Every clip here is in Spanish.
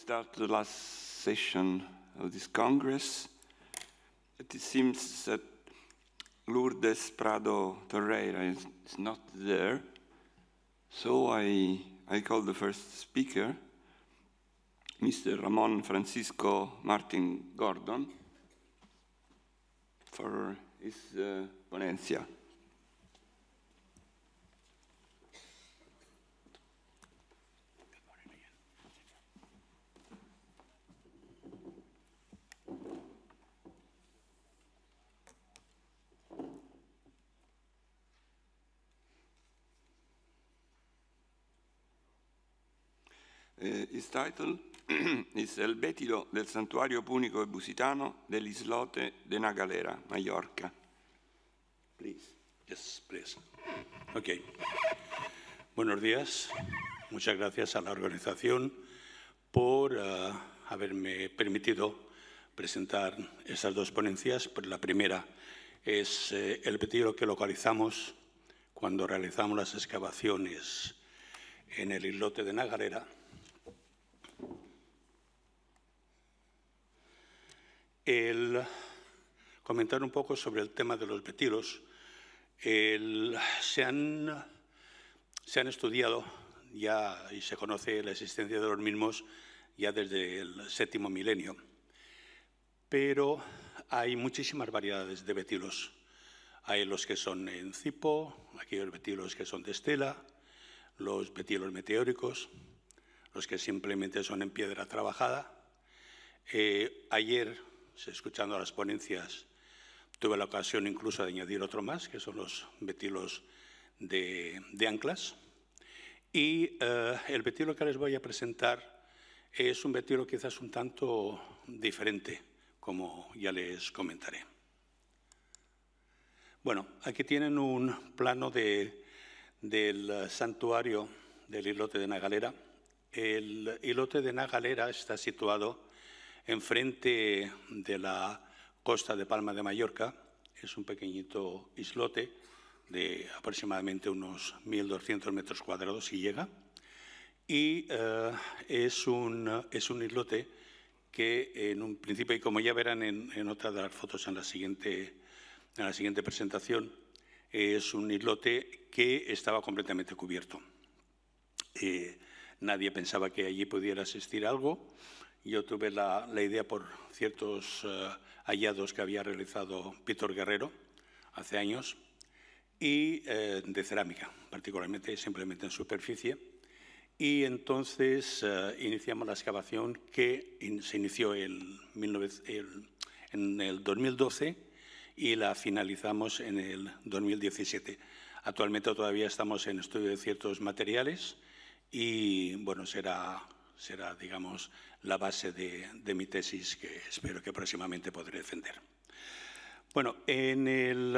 start the last session of this Congress, it seems that Lourdes Prado Torreira is, is not there. So I, I call the first speaker, Mr. Ramon Francisco Martin Gordon, for his uh, ponencia. eh, título title El Betilo del Santuario Punico e Busitano Islote de Nagalera, Mallorca. Please. Yes, please. Ok. Buenos días. Muchas gracias a la organización por eh, haberme permitido presentar estas dos ponencias. Pues la primera es eh, el betilo que localizamos cuando realizamos las excavaciones en el islote de Nagalera. el comentar un poco sobre el tema de los vetilos se, han, se han estudiado ya y se conoce la existencia de los mismos ya desde el séptimo milenio. Pero hay muchísimas variedades de betilos. Hay los que son en cipo, aquellos betilos que son de estela, los betilos meteóricos, los que simplemente son en piedra trabajada. Eh, ayer escuchando las ponencias, tuve la ocasión incluso de añadir otro más, que son los vetilos de, anclas. Y eh, el vetilo que les voy a presentar es un vetilo quizás un tanto diferente, como ya les comentaré. Bueno, aquí tienen un plano de, del santuario del islote de Nagalera. El islote de Nagalera está situado enfrente de la costa de Palma de Mallorca. Es un pequeñito islote de aproximadamente unos 1.200 metros cuadrados si llega. Y eh, es, un, islote que en un principio, y como ya verán en, otra de las fotos en la siguiente, en la siguiente presentación, es un islote que estaba completamente cubierto. Eh, nadie pensaba que allí pudiera existir algo yo tuve la, idea por ciertos eh, hallados que había realizado Víctor Guerrero hace años y eh, de cerámica, particularmente simplemente en superficie. Y entonces eh, iniciamos la excavación que se inició en el 2012 y la finalizamos en el 2017. Actualmente todavía estamos en estudio de ciertos materiales y bueno, será será, digamos, la base de, mi tesis que espero que próximamente podré defender. Bueno, en el,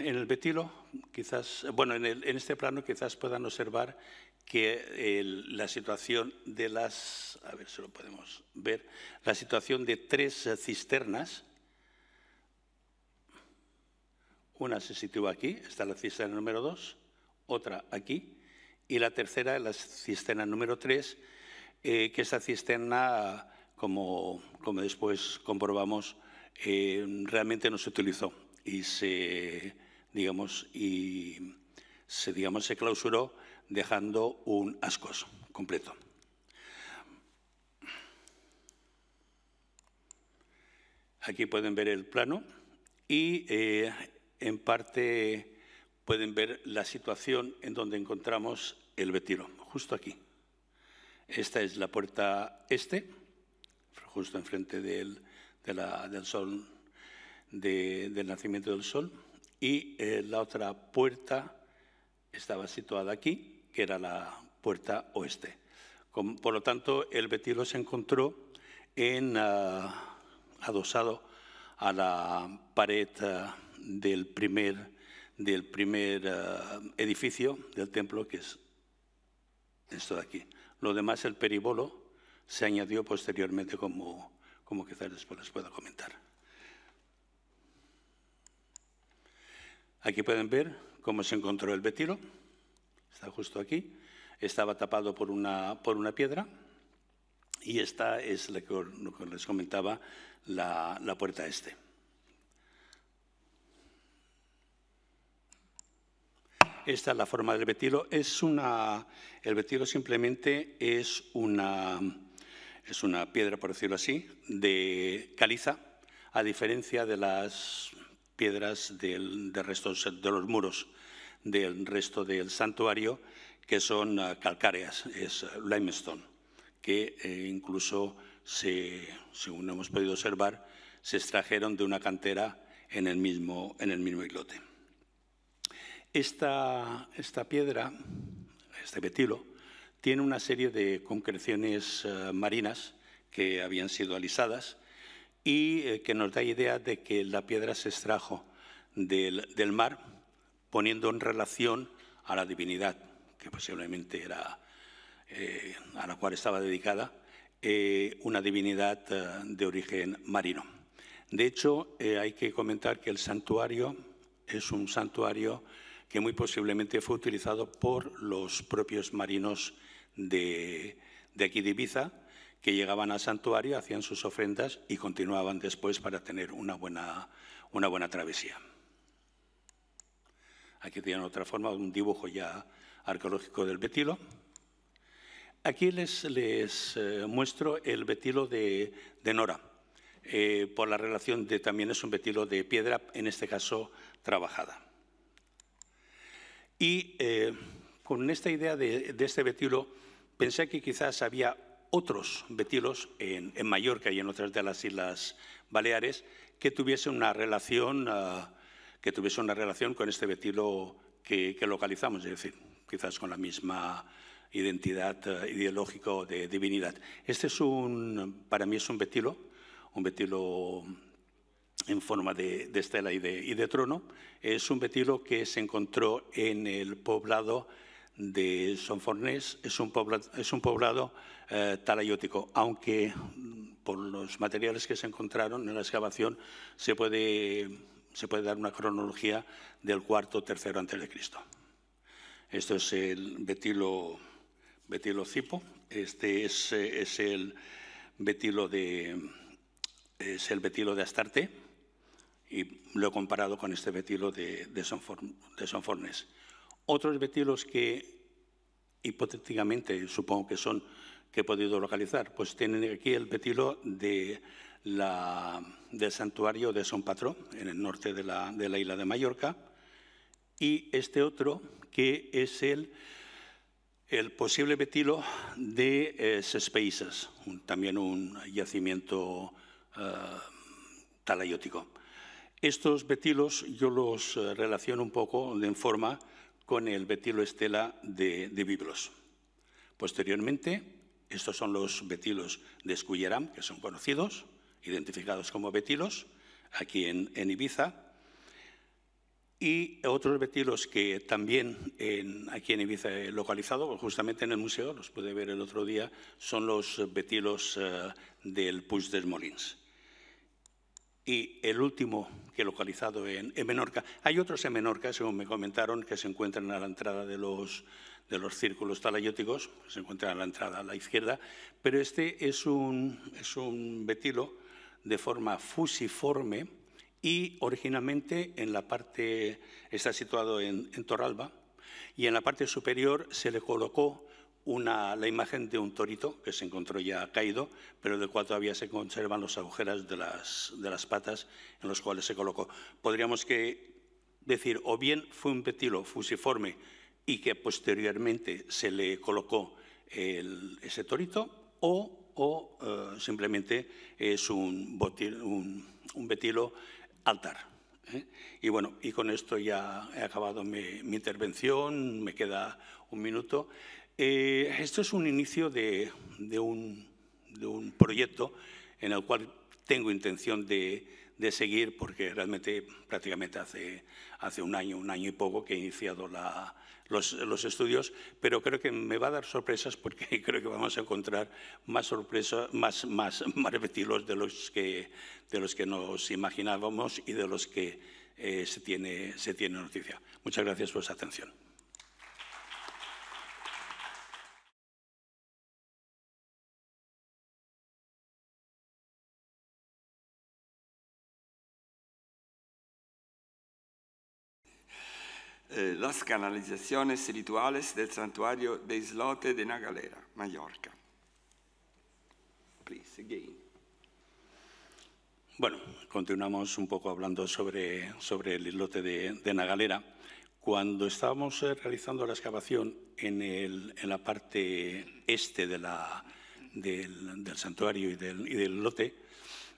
en Betilo, quizás, bueno, en, este plano quizás puedan observar que la situación de las, a ver si lo podemos ver, la situación de tres cisternas, una se sitúa aquí, está la cisterna número dos, otra aquí, y la tercera, la cisterna número tres, eh, que esta cisterna, como, como después comprobamos, eh, realmente no se utilizó y se, digamos, y se, digamos, se clausuró dejando un ascos completo. Aquí pueden ver el plano y eh, en parte pueden ver la situación en donde encontramos el vetiro, justo aquí. Esta es la puerta este, justo enfrente del, sol, del nacimiento del sol. Y eh, la otra puerta estaba situada aquí, que era la puerta oeste. por lo tanto, el Betilo se encontró en, ah, adosado a la pared ah, del primer, del primer ah, edificio del templo, que es esto de aquí. Lo demás, el peribolo, se añadió posteriormente como, quizás después les pueda comentar. Aquí pueden ver cómo se encontró el betilo. Está justo aquí. Estaba tapado por una, por una piedra. Y esta es la que les comentaba, la, la puerta este. Esta es la forma del vetilo. Es una, el vetilo simplemente es una, es una piedra, por decirlo así, de caliza, a diferencia de las piedras del, resto, de los muros del resto del santuario, que son ah, calcáreas, es limestone, que eh, incluso, se, según hemos podido observar, se extrajeron de una cantera en el mismo, en el mismo islote. Esta, piedra, este petilo, tiene una serie de concreciones eh, marinas que habían sido alisadas y eh, que nos da idea de que la piedra se extrajo del, mar poniendo en relación a la divinidad, que posiblemente era eh, a la cual estaba dedicada, una divinidad de origen marino. De hecho, hay que comentar que el santuario es un santuario que muy posiblemente fue utilizado por los propios marinos de, aquí de Ibiza, que llegaban al santuario, hacían sus ofrendas y continuaban después para tener una buena, una buena travesía. Aquí tienen otra forma, un dibujo ya arqueológico del Betilo. Aquí les, eh, muestro el Betilo de, Nora, eh, por la relación de también es un Betilo de piedra, en este caso trabajada. Y eh, con esta idea de, este betilo, pensé que quizás había otros betilos en, Mallorca y en otras de las Islas Baleares que tuviesen una relación, ah, que tuviese una relación con este betilo que, localizamos, es decir, quizás con la misma identidad ah, ideológica ideológica de divinidad. Este es un, para mí es un betilo, un betilo en forma de, de estela y de, trono, es un betilo que se encontró en el poblado de Sonfornés, es un poblado, es eh, un poblado talayótico, aunque mm, por los materiales que se encontraron en la excavación se puede, dar una cronología del cuarto tercero antes de Cristo. Esto es el betilo, cipo, este es, el betilo de, es el betilo de Astarte, y lo he comparado con este betilo de, de, Sonfornes. Otros betilos que hipotéticamente supongo que son que he podido localizar, pues tienen aquí el betilo de del santuario de San Patrón, en el norte de la, isla de Mallorca, y este otro que es el el posible betilo de eh, Sespeisas, también un yacimiento eh, talayótico. Estos betilos yo los eh, relaciono un poco en forma con el betilo estela de, de Biblos. Posteriormente, estos son los betilos de Esculleram, que son conocidos, identificados como betilos, aquí en, Ibiza, y otros betilos que también aquí en Ibiza he localizado, justamente en el museo, los puede ver el otro día, son los betilos eh, del Puig des Molins y el último que localizado en, Menorca. Hay otros en Menorca, según me comentaron, que se encuentran a la entrada de los, de los círculos talayóticos, se encuentran a la entrada a la izquierda, pero este es un, es un betilo de forma fusiforme y originalmente en la parte, está situado en Torralba, y en la parte superior se le colocó la imagen de un torito que se encontró ya caído, pero del cual todavía se conservan los agujeros de las, de las patas en los cuales se colocó. Podríamos que decir, o bien fue un petilo fusiforme y que posteriormente se le colocó ese torito, o, eh, simplemente es un, un, un betilo altar. ¿eh? Y bueno, y con esto ya he acabado mi, intervención, me queda un minuto eh, esto es un inicio de, un, proyecto en el cual tengo intención de, seguir porque realmente prácticamente hace, un año, un año y poco que he iniciado los, estudios, pero creo que me va a dar sorpresas porque creo que vamos a encontrar más sorpresas, más, más, de los, que, de los que nos imaginábamos y de los que eh, se tiene noticia. Muchas gracias por su atención. Eh, las canalizaciones rituales del santuario de Islote de Nagalera, Mallorca. Please, again. Bueno, continuamos un poco hablando sobre, el islote de, Nagalera. Cuando estábamos eh, realizando la excavación en, la parte este del, santuario y del, y del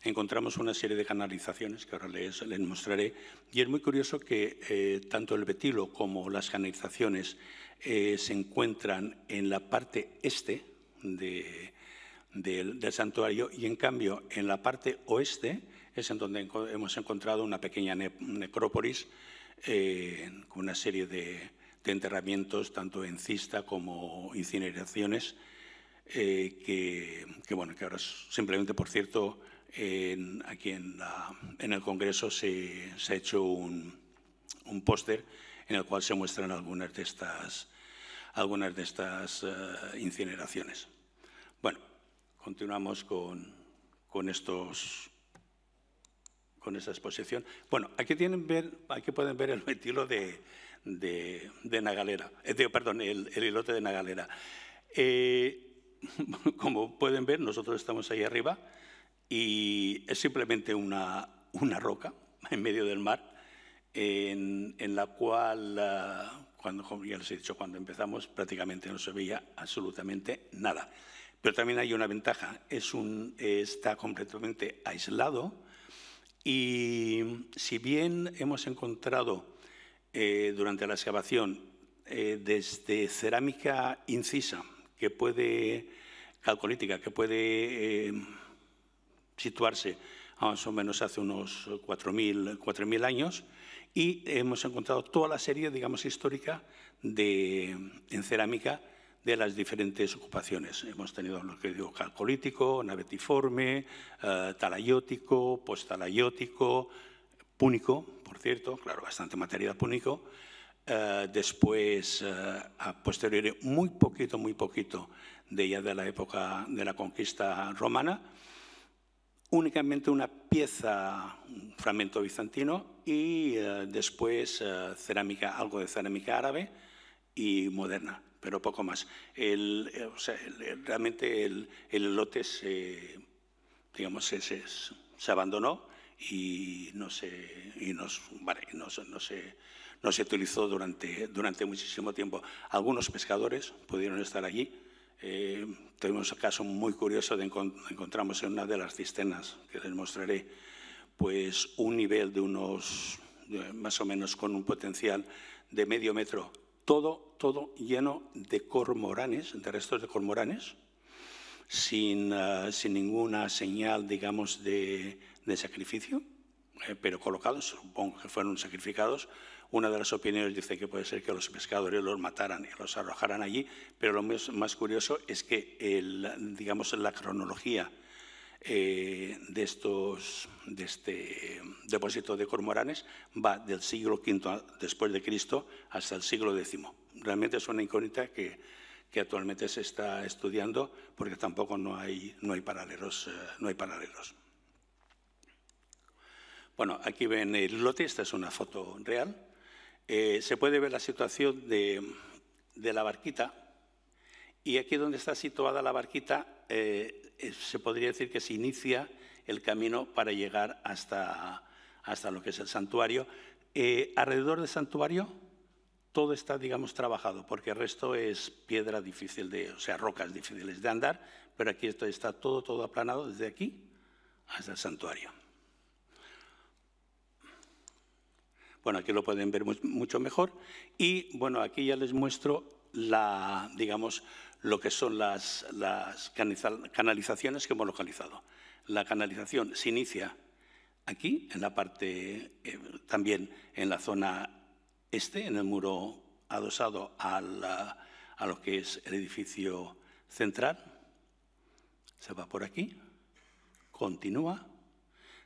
encontramos una serie de canalizaciones que ahora les, mostraré. Y es muy curioso que eh, tanto el betilo como las canalizaciones eh, se encuentran en la parte este del, santuario y en cambio en la parte oeste es en donde hemos encontrado una pequeña necrópolis eh, con una serie de, enterramientos, tanto en cista como incineraciones, que, bueno, que ahora simplemente, por cierto, aquí en, el Congreso se, ha hecho un, póster en el cual se muestran algunas de estas, algunas de estas eh, incineraciones. Bueno, continuamos con, estos con esta exposición. Bueno, aquí tienen ver, aquí pueden ver el metilo de, de, Nagalera, eh, perdón, el, hilote de Nagalera. Eh, como pueden ver, nosotros estamos ahí arriba, y es simplemente una, una roca en medio del mar en, la cual, ah, cuando, ya les he dicho, cuando empezamos prácticamente no se veía absolutamente nada. Pero también hay una ventaja, está completamente aislado y si bien hemos encontrado eh, durante la excavación eh, desde cerámica incisa, que puede, calcolítica, que puede... Eh, situarse más o menos hace unos 4.000 eh, años y hemos encontrado toda la serie, digamos, histórica de, en cerámica de las diferentes ocupaciones. Hemos tenido lo que digo calcolítico, navetiforme, eh, talayótico, posttalayótico, púnico, por cierto, claro, bastante material púnico. Eh, después, a posteriori, muy poquito, muy poquito de ya de la época de la conquista romana únicamente una pieza, un fragmento bizantino, y eh, después eh, cerámica, algo de cerámica árabe y moderna, pero poco más. El, eh, o sea, realmente el, el, lote se, digamos, se, abandonó y no se, nos, vale, no, se, no se utilizó durante, durante muchísimo tiempo. Algunos pescadores pudieron estar allí, eh, tenemos un caso muy curioso de encontramos en una de las cisternas que les mostraré, pues un nivel de unos, más o menos con un potencial de medio metro, todo, todo lleno de cormoranes, de restos de cormoranes, sin, ah, sin ninguna señal, digamos, de, sacrificio, eh, pero colocados, supongo que fueron sacrificados, una de las opiniones dice que puede ser que los pescadores los mataran y los arrojaran allí, pero lo más, curioso es que, digamos, la cronología eh, de, estos, de este depósito de cormoranes va del siglo V después de Cristo hasta el siglo X. Realmente es una incógnita que, actualmente se está estudiando porque tampoco no hay, no hay paralelos. Eh, no hay paralelos. Bueno, aquí ven el lote, esta es una foto real. Eh, se puede ver la situación de, la barquita y aquí donde está situada la barquita eh, se podría decir que se inicia el camino para llegar hasta, hasta lo que es el santuario. Eh, alrededor del santuario todo está, digamos, trabajado, porque el resto es piedra difícil de, o sea, rocas difíciles de andar, pero aquí esto está todo, todo aplanado desde aquí hasta el santuario. Bueno, aquí lo pueden ver mucho mejor. Y bueno, aquí ya les muestro la, digamos, lo que son las, canalizaciones que hemos localizado. La canalización se inicia aquí, en la parte, eh, también en la zona este, en el muro adosado a lo que es el edificio central. Se va por aquí, continúa,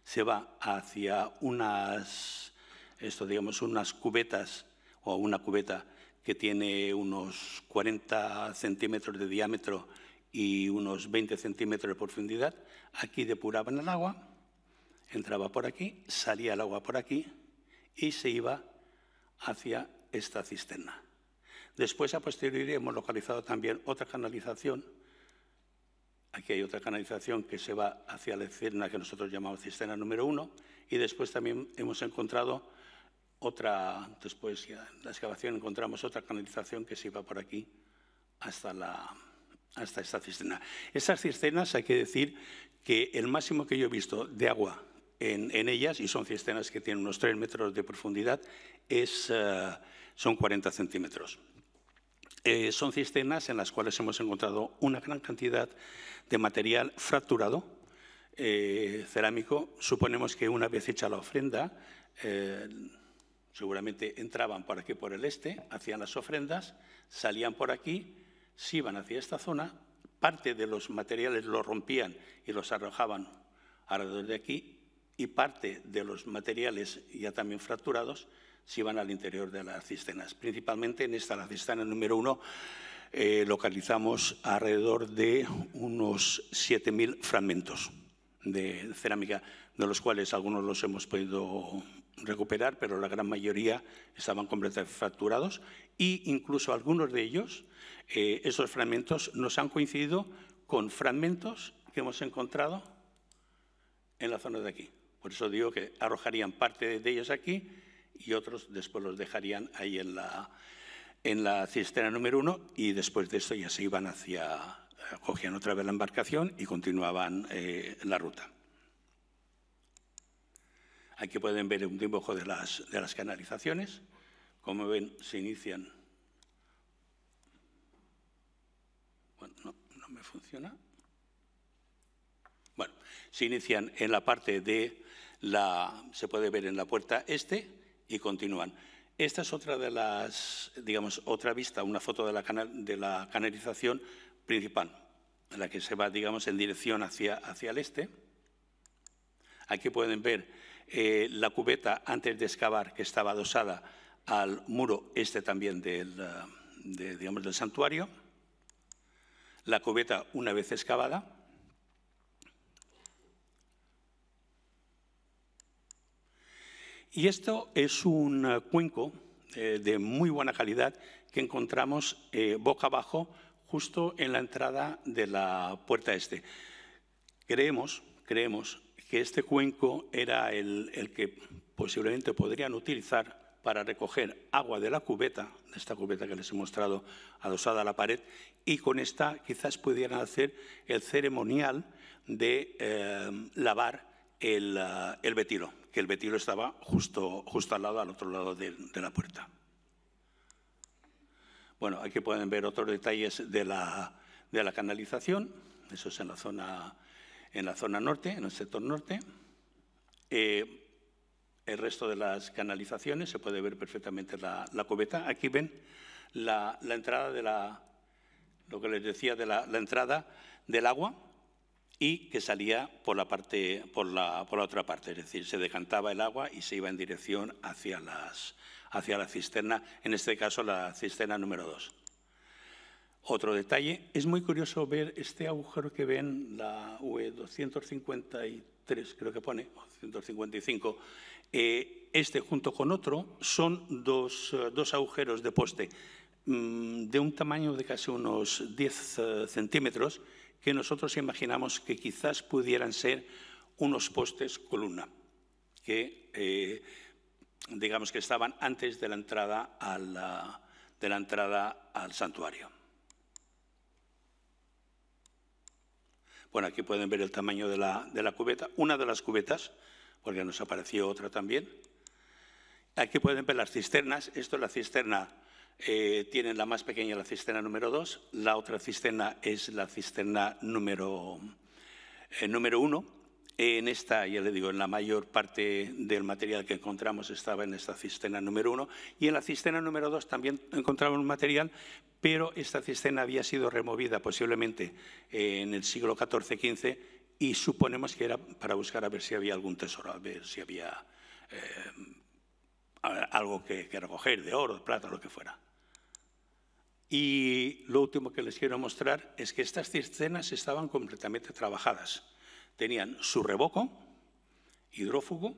se va hacia unas esto, digamos, unas cubetas o una cubeta que tiene unos 40 centímetros de diámetro y unos 20 centímetros de profundidad. Aquí depuraban el agua, entraba por aquí, salía el agua por aquí y se iba hacia esta cisterna. Después, a posteriori, hemos localizado también otra canalización. Aquí hay otra canalización que se va hacia la cisterna que nosotros llamamos cisterna número uno. Y después también hemos encontrado otra, después ya la excavación encontramos otra canalización que se iba por aquí hasta, la, hasta esta cisterna. Estas cisternas hay que decir que el máximo que yo he visto de agua en, en ellas, y son cisternas que tienen unos 3 metros de profundidad, es, eh, son 40 centímetros. Eh, son cisternas en las cuales hemos encontrado una gran cantidad de material fracturado, eh, cerámico. Suponemos que una vez hecha la ofrenda, seguramente entraban por aquí por el este, hacían las ofrendas, salían por aquí, se iban hacia esta zona, parte de los materiales los rompían y los arrojaban alrededor de aquí y parte de los materiales ya también fracturados se iban al interior de las cisternas. Principalmente en esta, la cisterna número uno, eh, localizamos alrededor de unos 7.000 fragmentos de cerámica, de los cuales algunos los hemos podido recuperar, pero la gran mayoría estaban completamente fracturados e incluso algunos de ellos, eh, esos fragmentos, nos han coincidido con fragmentos que hemos encontrado en la zona de aquí. Por eso digo que arrojarían parte de ellos aquí y otros después los dejarían ahí en la, en la cisterna número uno y después de esto ya se iban hacia, eh, cogían otra vez la embarcación y continuaban eh, la ruta. Aquí pueden ver un dibujo de las, de las canalizaciones. Como ven, se inician... Bueno, no, me funciona. Bueno, se inician en la parte de la... Se puede ver en la puerta este y continúan. Esta es otra de las, digamos, otra vista, una foto de la, canal, de la canalización principal, en la que se va, digamos, en dirección hacia, hacia el este. Aquí pueden ver eh, la cubeta antes de excavar, que estaba adosada al muro este también del, eh, de, del santuario, la cubeta una vez excavada, Y esto es un eh, cuenco de muy buena calidad que encontramos boca abajo justo en la entrada de la puerta este. Creemos, creemos este cuenco era el, que posiblemente podrían utilizar para recoger agua de la cubeta, de esta cubeta que les he mostrado adosada a la pared, y con esta quizás pudieran hacer el ceremonial de eh, lavar el, eh, el, que el betilo estaba justo, justo al lado, al otro lado de, la puerta. Bueno, aquí pueden ver otros detalles de la, de la canalización, eso es en la zona en la zona norte, en el sector norte. Eh, el resto de las canalizaciones, se puede ver perfectamente la, cubeta. Aquí ven la, entrada de la, lo que les decía, de la, entrada del agua y que salía por la, parte, por, la, por la otra parte, es decir, se decantaba el agua y se iba en dirección hacia, las, hacia la cisterna, en este caso la cisterna número 2. Otro detalle, es muy curioso ver este agujero que ven la UE253, creo que pone, 255 eh, este junto con otro son dos, eh, agujeros de poste mm, de un tamaño de casi unos 10 eh, centímetros que nosotros imaginamos que quizás pudieran ser unos postes columna, que eh, digamos que estaban antes de la entrada, a de la entrada al santuario. Bueno, aquí pueden ver el tamaño de la, cubeta, una de las cubetas, porque nos apareció otra también. Aquí pueden ver las cisternas. Esto es la cisterna, eh, tienen la más pequeña, la cisterna número 2. La otra cisterna es la cisterna número, eh, número 1. En esta, ya le digo, en la mayor parte del material que encontramos estaba en esta cisterna número uno y en la cisterna número dos también encontramos material, pero esta cisterna había sido removida posiblemente eh, en el siglo XIV-XV y suponemos que era para buscar a ver si había algún tesoro, a ver si había eh, algo que, recoger, de oro, de plata, lo que fuera. Y lo último que les quiero mostrar es que estas cisternas estaban completamente trabajadas tenían su revoco hidrófugo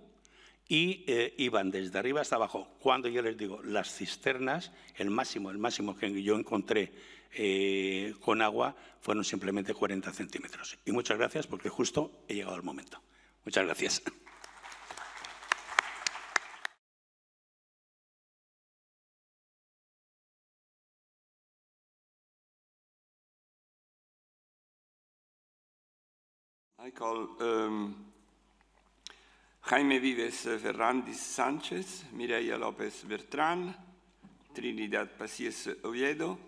y eh, iban desde arriba hasta abajo. Cuando yo les digo las cisternas, el máximo, el máximo que yo encontré eh, con agua fueron simplemente 40 centímetros. Y muchas gracias porque justo he llegado al momento. Muchas gracias. Em, Jaime Vives eh, Ferrandis Sánchez, Mireia López Bertrán, Trinidad Pasies Oviedo,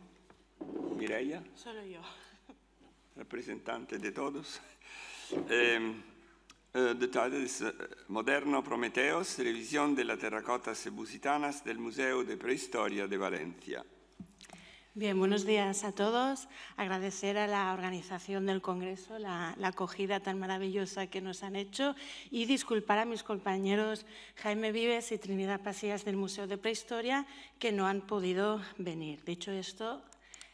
Mireia. Solo yo. Representante de todos. Em, eh, de todos, eh, Moderno Prometeos, revisión de la terracotas sebusitanas del Museo de Prehistoria de Valencia buenos días a todos. Agradecer a la organización del Congreso la, la, acogida tan maravillosa que nos han hecho y disculpar a mis compañeros Jaime Vives y Trinidad Pasillas del Museo de Prehistoria que no han podido venir. Dicho esto,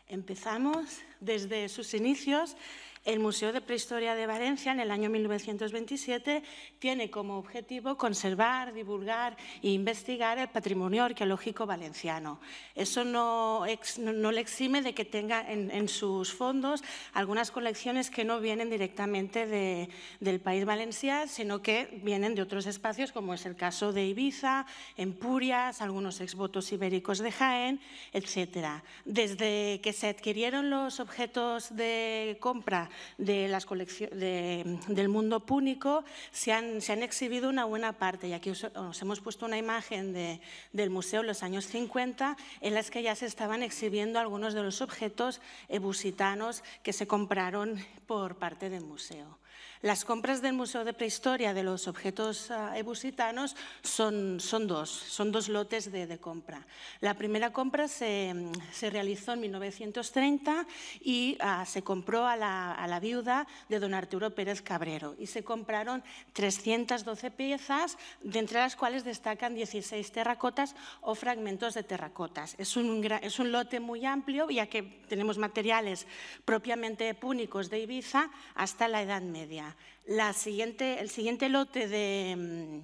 empezamos desde sus inicios el Museo de Prehistoria de Valencia, en el año 1927, tiene como objetivo conservar, divulgar e investigar el patrimonio arqueológico valenciano. Eso no, le exime de que tenga en, sus fondos algunas colecciones que no vienen directamente de, del país valenciano, sino que vienen de otros espacios, como es el caso de Ibiza, Empurias, algunos exvotos ibéricos de Jaén, etc. Desde que se adquirieron los objetos de compra de las del mundo púnico, se han, se han, exhibido una buena parte. Y aquí os, hemos puesto una imagen del museo en los años 50, en las que ya se estaban exhibiendo algunos de los objetos ebusitanos que se compraron por parte del museo. Las compras del Museo de Prehistoria de los objetos ah, ebusitanos son, son dos, son dos lotes de, compra. La primera compra se, realizó en 1930 y ah, se compró a la, viuda de don Arturo Pérez Cabrero y se compraron 312 piezas, de entre las cuales destacan 16 terracotas o fragmentos de terracotas. Es un, es un lote muy amplio, ya que tenemos materiales propiamente púnicos de Ibiza hasta la Edad Media el siguiente lote mm,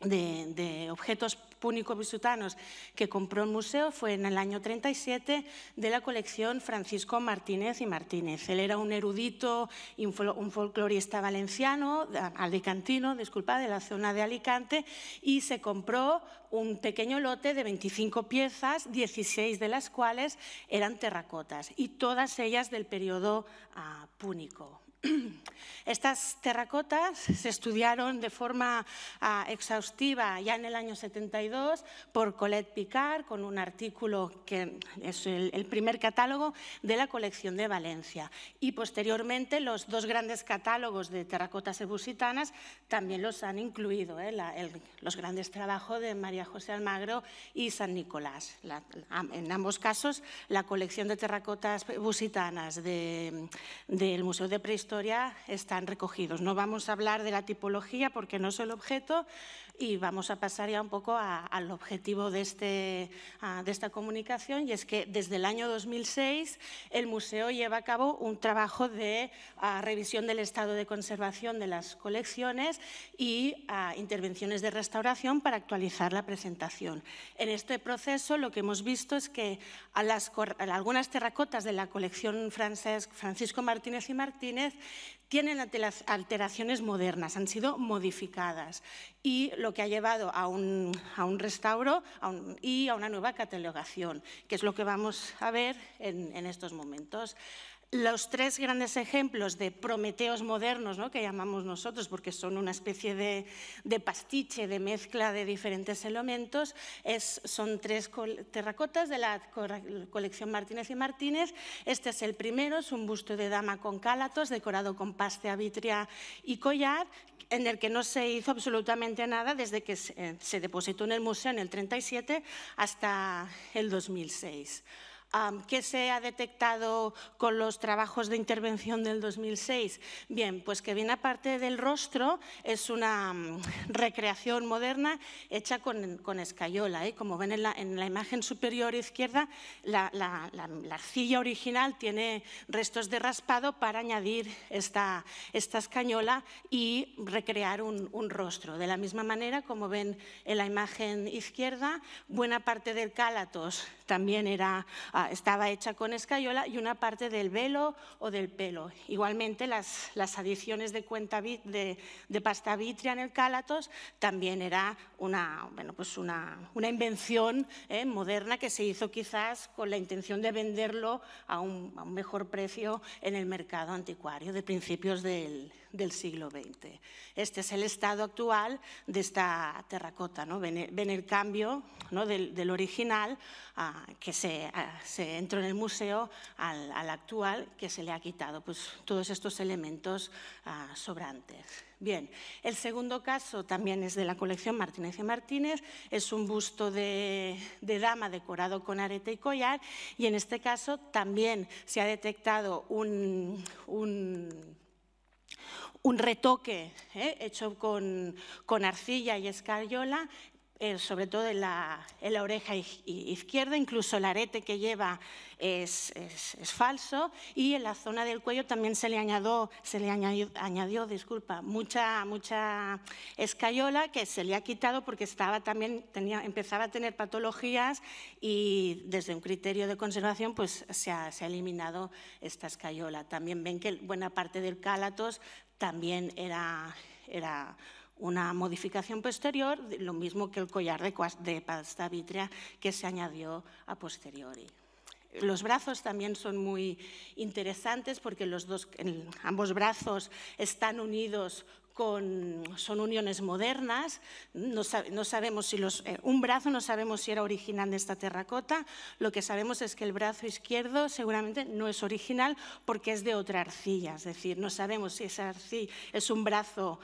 de, objetos púnico-bisutanos que compró el museo fue en el año 37 de la colección Francisco Martínez y Martínez. Él era un erudito, un folclorista valenciano, alicantino, disculpa, de la zona de Alicante, y se compró un pequeño lote de 25 piezas, 16 de las cuales eran terracotas, y todas ellas del periodo ah, púnico. Estas terracotas se estudiaron de forma ah, exhaustiva ya en el año 72 por Colette Picard con un artículo que es el, primer catálogo de la colección de Valencia. Y posteriormente los dos grandes catálogos de terracotas ebusitanas también los han incluido, eh, los grandes trabajos de María José Almagro y San Nicolás. en ambos casos, la colección de terracotas ebusitanas del Museo de Prehistoria están recogidos. No vamos a hablar de la tipología porque no es el objeto, y vamos a pasar ya un poco al objetivo de, este, de esta comunicación, y es que desde el año 2006 el museo lleva a cabo un trabajo de revisión del estado de conservación de las colecciones y intervenciones de restauración para actualizar la presentación. En este proceso lo que hemos visto es que a las, algunas terracotas de la colección Francisco Martínez y Martínez tienen alteraciones modernas, han sido modificadas. Y lo que ha llevado a un, restauro y a una nueva catalogación, que es lo que vamos a ver en, en estos momentos los tres grandes ejemplos de Prometeos modernos, ¿no? que llamamos nosotros, porque son una especie de, pastiche, de mezcla de diferentes elementos, son tres terracotas de la colección Martínez y Martínez. Este es el primero, es un busto de dama con cálatos, decorado con paste vitria y collar, en el que no se hizo absolutamente nada desde que se eh, depositó en el museo en el 37 hasta el 2006. ¿Qué se ha detectado con los trabajos de intervención del 2006? Bien, pues que bien aparte del rostro es una recreación moderna hecha con, escayola. ¿eh? Como ven en la, imagen superior izquierda, la, arcilla original tiene restos de raspado para añadir esta, esta escayola y recrear un, un rostro. De la misma manera, como ven en la imagen izquierda, buena parte del cálatos también era, ah, estaba hecha con escayola y una parte del velo o del pelo. Igualmente las, adiciones de, pasta vitria en el cálatos también era una, bueno, pues una, invención eh, moderna que se hizo quizás con la intención de venderlo a a un mejor precio en el mercado anticuario de principios del, del siglo XX. Este es el estado actual de esta terracota. ¿no? Ven, el cambio ¿no? del, original ah, que ah, se, entró en el museo al, actual que se le ha quitado pues, todos estos elementos ah, sobrantes. Bien, el segundo caso también es de la colección Martínez y Martínez, es un busto de, dama decorado con arete y collar y en este caso también se ha detectado un un retoque ¿eh? hecho con, con, arcilla y escayola, eh, sobre todo en la, oreja izquierda, incluso el arete que lleva es, es, es, falso y en la zona del cuello también se le, añadió, se le añadió, disculpa, mucha, mucha escayola que se le ha quitado porque estaba también, tenía, empezaba a tener patologías y desde un criterio de conservación pues se ha, se ha eliminado esta escayola. También ven que buena parte del cálatos también era, era una modificación posterior, lo mismo que el collar de, pasta vitrea que se añadió a posteriori. Los brazos también son muy interesantes porque los dos, ambos brazos están unidos con, son uniones modernas, no, sabemos si los, eh, un brazo no sabemos si era original de esta terracota, lo que sabemos es que el brazo izquierdo seguramente no es original porque es de otra arcilla, es decir, no sabemos si esa arcilla es un brazo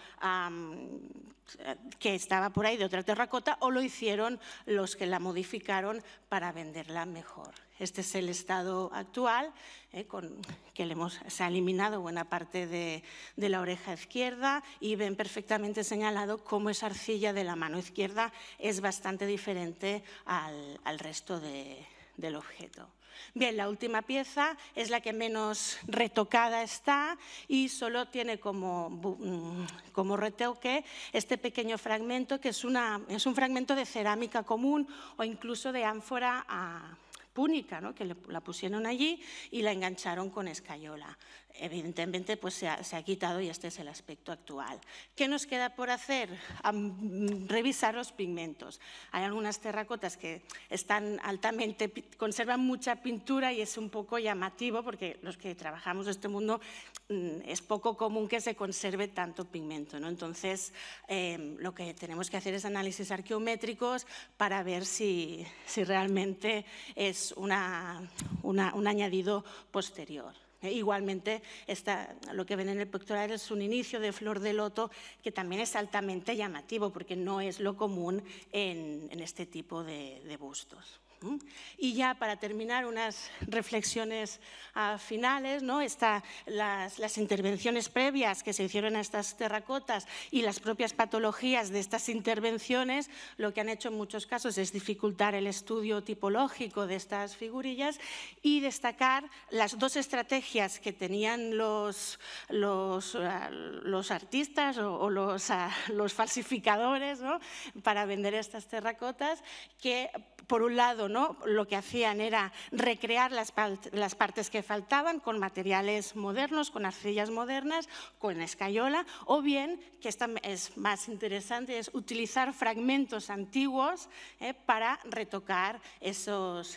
que estaba por ahí de otra terracota o lo hicieron los que la modificaron para venderla mejor. Este es el estado actual, eh, con, que le hemos, se ha eliminado buena parte de, la oreja izquierda y ven perfectamente señalado cómo esa arcilla de la mano izquierda es bastante diferente al, resto del objeto. Bien, la última pieza es la que menos retocada está y solo tiene como, mm, como retoque este pequeño fragmento que es, una, es un fragmento de cerámica común o incluso de ánfora a púnica, ¿no? que la pusieron allí y la engancharon con escayola evidentemente pues se ha, quitado y este es el aspecto actual. ¿Qué nos queda por hacer? revisar los pigmentos. Hay algunas terracotas que están altamente, conservan mucha pintura y es un poco llamativo porque los que trabajamos en este mundo mm, es poco común que se conserve tanto pigmento. ¿no? Entonces, em, lo que tenemos que hacer es análisis arqueométricos para ver si, realmente es un añadido posterior. Eh, igualmente, lo que ven en el pectoral es un inicio de flor de loto que también es altamente llamativo porque no es lo común en, este tipo de bustos. Y ya para terminar, unas reflexiones ah, finales, ¿no? Está las, intervenciones previas que se hicieron a estas terracotas y las propias patologías de estas intervenciones, lo que han hecho en muchos casos es dificultar el estudio tipológico de estas figurillas y destacar las dos estrategias que tenían los, los, ah, los artistas o, los, ah, los falsificadores ¿no? para vender estas terracotas, que por un lado lo que hacían era recrear las, partes que faltaban con materiales modernos, con arcillas modernas, con escayola, o bien, que esta es más interesante, es utilizar fragmentos antiguos ¿eh? para retocar esos,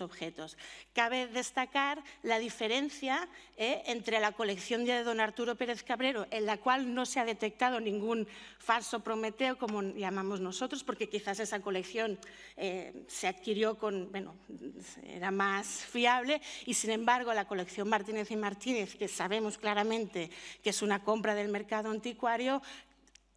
objetos. Cabe destacar la diferencia ¿eh? entre la colección de don Arturo Pérez Cabrero, en la cual no se ha detectado ningún falso Prometeo, como llamamos nosotros, porque quizás esa colección eh, se adquirió con, bueno, era más fiable y sin embargo la colección Martínez y Martínez, que sabemos claramente que es una compra del mercado anticuario,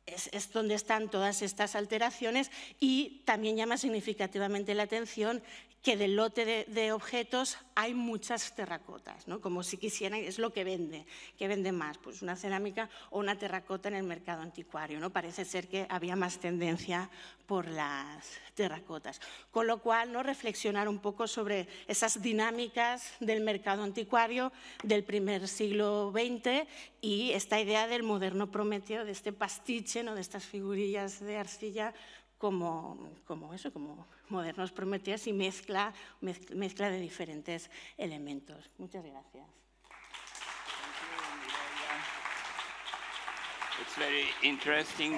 es, es, donde están todas estas alteraciones y también llama significativamente la atención que del lote de, objetos hay muchas terracotas, ¿no? como si quisieran, es lo que vende. que vende más? Pues una cerámica o una terracota en el mercado anticuario. ¿no? Parece ser que había más tendencia por las terracotas. Con lo cual, ¿no? reflexionar un poco sobre esas dinámicas del mercado anticuario del primer siglo XX y esta idea del moderno Prometeo, de este pastiche, ¿no? de estas figurillas de arcilla como, como eso, como modernos prometidos y mezcla, mezcla de diferentes elementos. Muchas gracias. It's very interesting.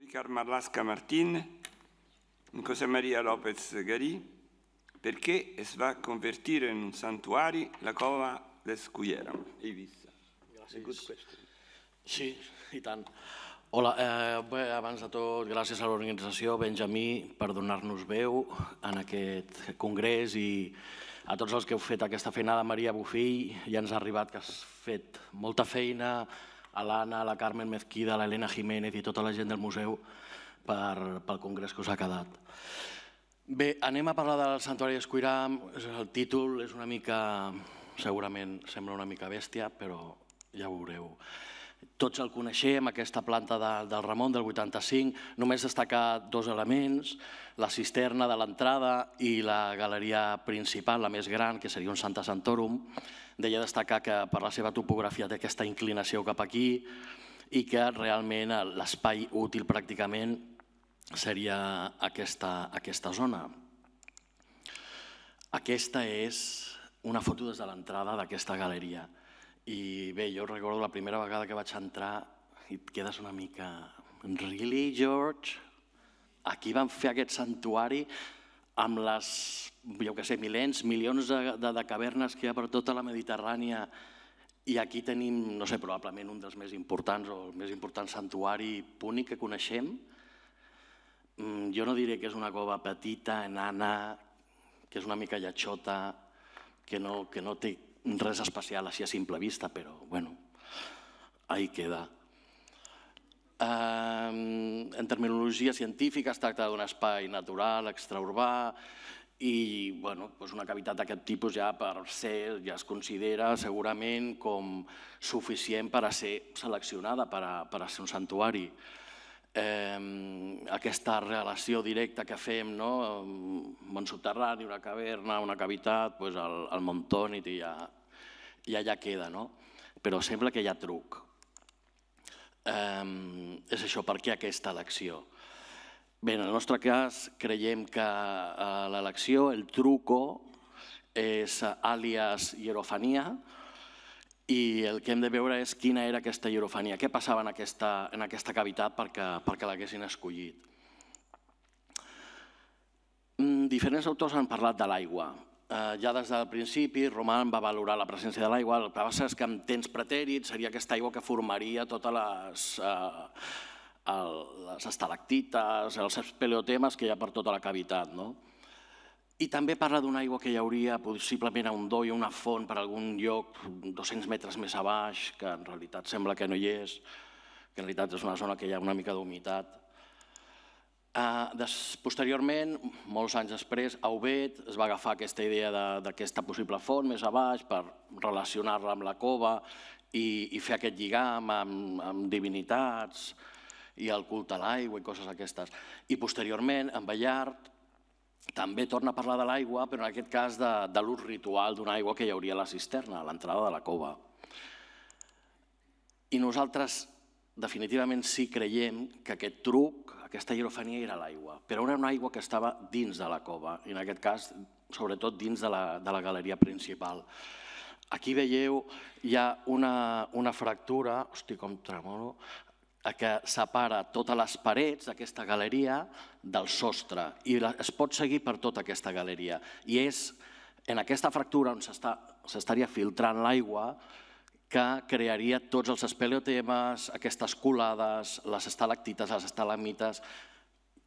Ricardo Marlasca Martín, José María López Garí, qué se va a convertir en un santuario la cova Lescuera, Eivissa. Gràcies. good question. Sí, i tant. Hola, eh, bé, abans de tot, gràcies a l'organització Benjamí per donar-nos veu en aquest congrés i a tots els que heu fet aquesta feinada, Maria Bufill, ja ens ha arribat que has fet molta feina, a l'Anna, a la Carmen Mezquida, a l'Helena Jiménez i tota la gent del museu per, pel congrés que us ha quedat. Bé, anem a parlar del Santuari d'Escuiram, el títol és una mica segurament sembla una mica bèstia, però ja ho veureu. Tots el coneixem, aquesta planta de, del Ramon del 85, només destaca dos elements, la cisterna de l'entrada i la galeria principal, la més gran, que seria un Santa Santorum. Deia destacar que per la seva topografia té aquesta inclinació cap aquí i que realment l'espai útil pràcticament seria aquesta, aquesta zona. Aquesta és una foto des de l'entrada d'aquesta galeria. I bé, jo recordo la primera vegada que vaig entrar i et quedes una mica... Really, George? Aquí van fer aquest santuari amb les, jo què sé, milens, milions de, de, de cavernes que hi ha per tota la Mediterrània i aquí tenim, no sé, probablement un dels més importants o el més important santuari púnic que coneixem. Mm, jo no diré que és una cova petita, enana, que és una mica lletxota, que no, que no té res especial així a simple vista, però bueno, ahí queda. Eh, en terminologia científica es tracta d'un espai natural, extraurbà, i bueno, doncs una cavitat d'aquest tipus ja per ser, ja es considera segurament com suficient per a ser seleccionada per a, per a ser un santuari eh, aquesta relació directa que fem, no? món subterrani, una caverna, una cavitat, doncs el, el montònit i ja, ja, ja queda, no? però sembla que hi ha truc. Eh, és això, per què aquesta elecció? Bé, en el nostre cas creiem que eh, l'elecció, el truco, és alias eh, hierofania, i el que hem de veure és quina era aquesta hierofania, què passava en aquesta, en aquesta cavitat perquè, perquè l'haguessin escollit. Mm, diferents autors han parlat de l'aigua. Eh, ja des del principi, Roman va valorar la presència de l'aigua. El que passa és que amb temps pretèrit seria aquesta aigua que formaria totes les, eh, les estalactites, els espeleotemes que hi ha per tota la cavitat. No? I també parla d'una aigua que hi hauria possiblement a un doll o una font per algun lloc 200 metres més a baix, que en realitat sembla que no hi és, que en realitat és una zona que hi ha una mica d'humitat. Ah, posteriorment, molts anys després, a Obet es va agafar aquesta idea d'aquesta possible font més a baix per relacionar-la amb la cova i, i fer aquest lligam amb, amb divinitats i el culte a l'aigua i coses aquestes. I posteriorment, en Ballart, també torna a parlar de l'aigua, però en aquest cas de, de l'ús ritual d'una aigua que hi hauria a la cisterna, a l'entrada de la cova. I nosaltres definitivament sí creiem que aquest truc, aquesta hierofania era l'aigua, però era una aigua que estava dins de la cova, i en aquest cas, sobretot dins de la, de la galeria principal. Aquí veieu, hi ha una, una fractura, hosti, com tremolo, que separa totes les parets d'aquesta galeria del sostre i es pot seguir per tota aquesta galeria. I és en aquesta fractura on s'estaria filtrant l'aigua que crearia tots els espeleotemes, aquestes colades, les estalactites, les estalamites,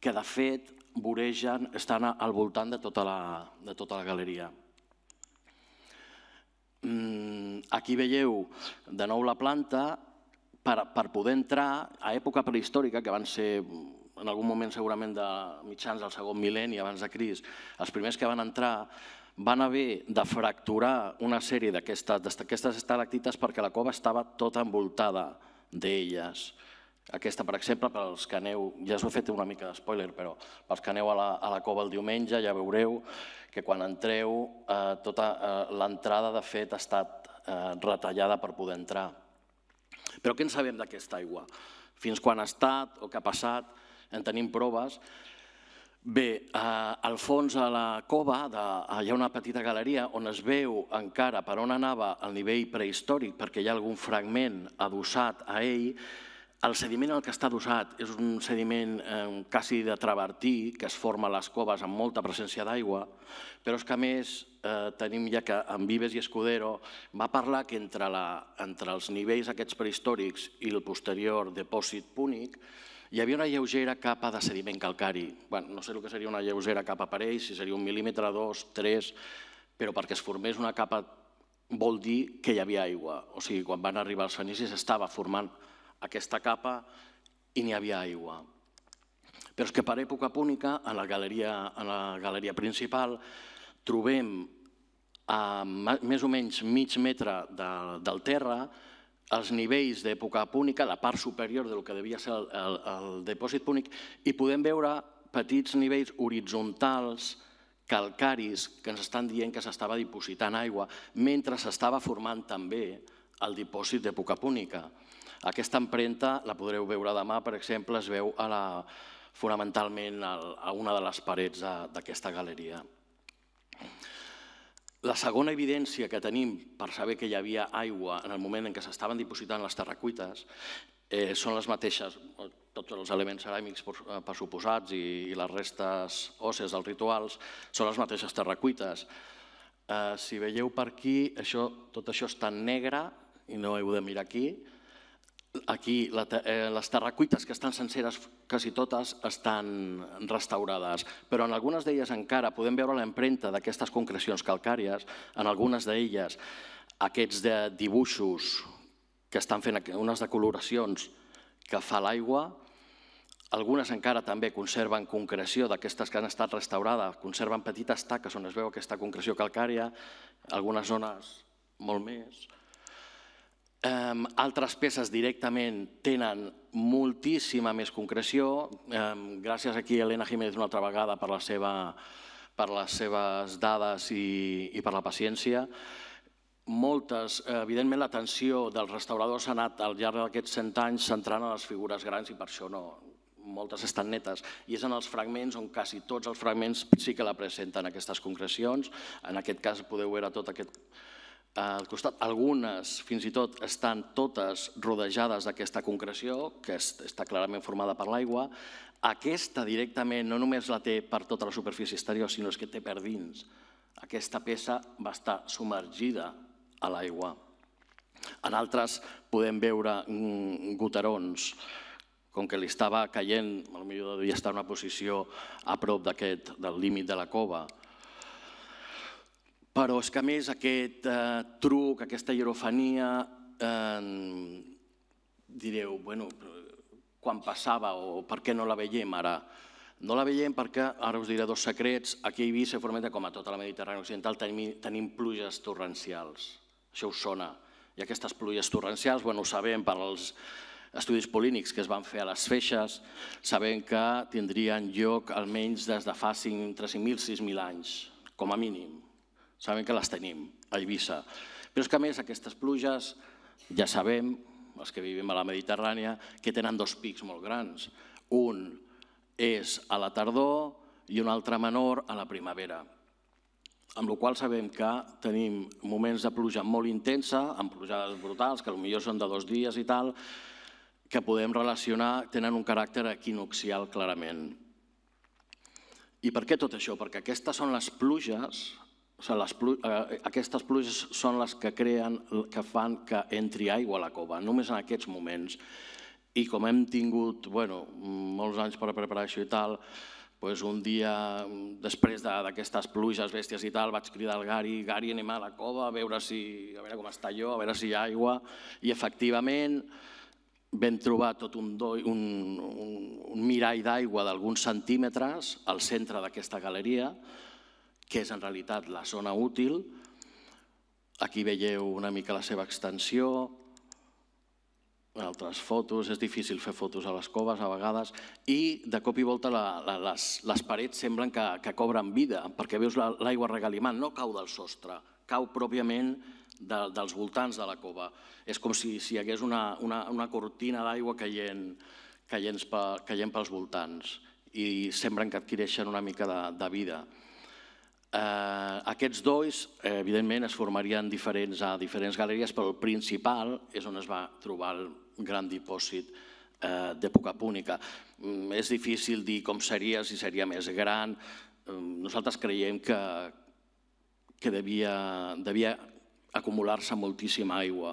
que de fet voregen, estan al voltant de tota la, de tota la galeria. Mm, aquí veieu de nou la planta per, per poder entrar a època prehistòrica, que van ser mm, en algun moment segurament de mitjans del segon mil·lenni abans de Cris, els primers que van entrar van haver de fracturar una sèrie d'aquestes estalactites perquè la cova estava tota envoltada d'elles. Aquesta, per exemple, pels que aneu, ja us he fet una mica d'espoiler, però pels que aneu a la, a la cova el diumenge ja veureu que quan entreu eh, tota eh, l'entrada de fet ha estat eh, retallada per poder entrar. Però què en sabem d'aquesta aigua? Fins quan ha estat o què ha passat? En tenim proves. Bé, eh, al fons a la cova de, eh, hi ha una petita galeria on es veu encara per on anava el nivell prehistòric, perquè hi ha algun fragment adossat a ell, el sediment al que està dosat és un sediment eh, quasi de travertí, que es forma a les coves amb molta presència d'aigua, però és que a més eh, tenim ja que en Vives i Escudero va parlar que entre, la, entre els nivells aquests prehistòrics i el posterior depòsit púnic hi havia una lleugera capa de sediment calcari. Bueno, no sé el que seria una lleugera capa per ell, si seria un mil·límetre, dos, tres, però perquè es formés una capa vol dir que hi havia aigua. O sigui, quan van arribar els fenicis estava formant aquesta capa i n'hi havia aigua. Però és que per època púnica, a la galeria, a la galeria principal, trobem a més o menys mig metre de, del terra els nivells d'època púnica, la part superior del que devia ser el, el, el depòsit púnic, i podem veure petits nivells horitzontals, calcaris, que ens estan dient que s'estava dipositant aigua, mentre s'estava formant també el dipòsit d'època púnica. Aquesta empremta la podreu veure demà, per exemple, es veu a la, fonamentalment a una de les parets d'aquesta galeria. La segona evidència que tenim per saber que hi havia aigua en el moment en què s'estaven dipositant les terracuites eh, són les mateixes, tots els elements ceràmics per, eh, suposats i, les restes osses dels rituals són les mateixes terracuites. Eh, si veieu per aquí, això, tot això està en negre i no heu de mirar aquí, Aquí eh, les terracuites, que estan senceres quasi totes, estan restaurades, però en algunes d'elles encara podem veure l'empremta d'aquestes concrecions calcàries, en algunes d'elles aquests de dibuixos que estan fent, unes decoloracions que fa l'aigua, algunes encara també conserven concreció d'aquestes que han estat restaurades, conserven petites taques on es veu aquesta concreció calcària, algunes zones molt més. Um, altres peces directament tenen moltíssima més concreció. Um, gràcies aquí a Elena Jiménez una altra vegada per, la seva, per les seves dades i, i per la paciència. Moltes, evidentment l'atenció dels restauradors ha anat al llarg d'aquests 100 anys centrant en les figures grans i per això no, moltes estan netes, i és en els fragments on quasi tots els fragments sí que la presenten aquestes concrecions. En aquest cas podeu veure tot aquest al costat. Algunes, fins i tot, estan totes rodejades d'aquesta concreció, que està clarament formada per l'aigua. Aquesta directament no només la té per tota la superfície exterior, sinó que té per dins. Aquesta peça va estar submergida a l'aigua. En altres podem veure mm, goterons, com que li estava caient, potser devia estar en una posició a prop del límit de la cova, però és que a més aquest eh, truc, aquesta hierofania, eh, direu, bueno, quan passava o per què no la veiem ara? No la veiem perquè, ara us diré dos secrets, aquí a Eivissa, Formenta, com a tota la Mediterrània Occidental, tenim, tenim pluges torrencials. Això us sona. I aquestes pluges torrencials, bueno, ho sabem per als estudis polínics que es van fer a les feixes, sabem que tindrien lloc almenys des de fa 3.000-6.000 anys, com a mínim sabem que les tenim a Eivissa. Però és que a més aquestes pluges ja sabem, els que vivim a la Mediterrània, que tenen dos pics molt grans. Un és a la tardor i un altre menor a la primavera. Amb la qual sabem que tenim moments de pluja molt intensa, amb plujades brutals, que potser són de dos dies i tal, que podem relacionar, tenen un caràcter equinoxial clarament. I per què tot això? Perquè aquestes són les pluges o sigui, les plu eh, aquestes pluges són les que creen, que fan que entri aigua a la cova, només en aquests moments. I com hem tingut bueno, molts anys per preparar això i tal, doncs un dia, després d'aquestes pluges bèsties i tal, vaig cridar al Gari, Gari, anem a la cova a veure, si, a veure com està allò, a veure si hi ha aigua. I efectivament vam trobar tot un, un, un, un mirall d'aigua d'alguns centímetres al centre d'aquesta galeria, que és en realitat la zona útil. Aquí veieu una mica la seva extensió, altres fotos, és difícil fer fotos a les coves a vegades, i de cop i volta la, la, les, les parets semblen que, que cobren vida, perquè veus l'aigua la, regalimant, no cau del sostre, cau pròpiament de, dels voltants de la cova. És com si, si hi hagués una, una, una cortina d'aigua caient, caient, pe, caient pels voltants i semblen que adquireixen una mica de, de vida. Eh, aquests dos, eh, evidentment, es formarien diferents a diferents galeries, però el principal és on es va trobar el gran dipòsit eh, d'època púnica. Mm, és difícil dir com seria, si seria més gran. Mm, nosaltres creiem que, que devia, devia acumular-se moltíssima aigua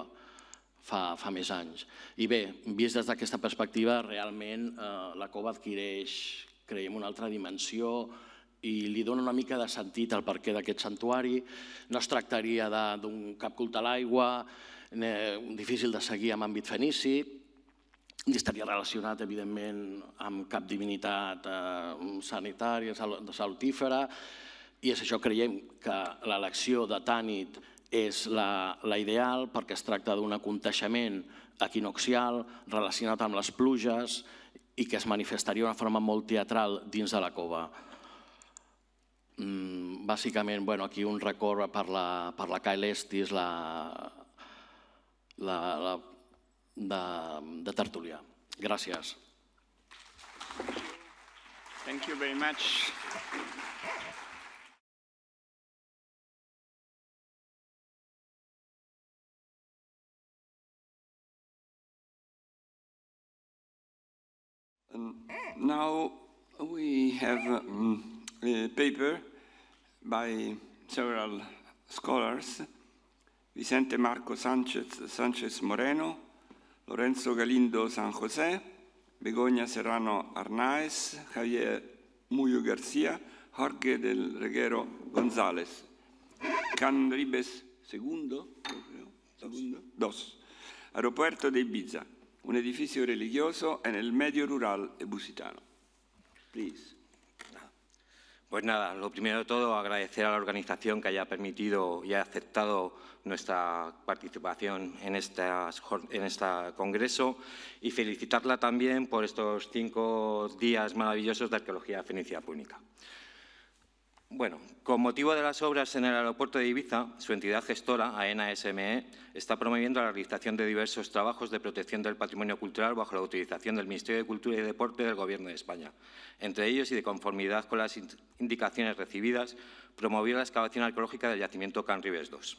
fa, fa més anys. I bé, vist des d'aquesta perspectiva, realment eh, la cova adquireix, creiem, una altra dimensió, i li dona una mica de sentit al perquè d'aquest santuari. No es tractaria d'un cap culte a l'aigua, difícil de seguir amb àmbit fenici, i estaria relacionat, evidentment, amb cap divinitat eh, sanitària, de salutífera, i és això creiem que l'elecció de Tànit és la, la ideal perquè es tracta d'un aconteixement equinoxial relacionat amb les pluges i que es manifestaria d'una forma molt teatral dins de la cova. Mm, bàsicament, bueno, aquí un recorre per la, per la Kyle Estis, la, la, la de, de Tertulià. Gràcies. Thank you very much. And um, now we have um, paper by several scholars, Vicente Marco Sanchez, Sanchez Moreno, Lorenzo Galindo San José, Begoña Serrano Arnaez, Javier Muyo García, Jorge del Reguero González, Can Ribes II, dos. Aeropuerto de Ibiza, un edificio religioso en el medio rural e busitano. Please. Pues nada, lo primero de todo agradecer a la organización que haya permitido y ha aceptado nuestra participación en, en este congreso y felicitarla también por estos cinco días maravillosos de arqueología fenicia púnica. Bueno, con motivo de las obras en el aeropuerto de Ibiza, su entidad gestora, AENA e, está promoviendo la realización de diversos trabajos de protección del patrimonio cultural bajo la utilización del Ministerio de Cultura y Deporte del Gobierno de España. Entre ellos, y de conformidad con las indicaciones recibidas, promover la excavación arqueológica del yacimiento Can Ribes II.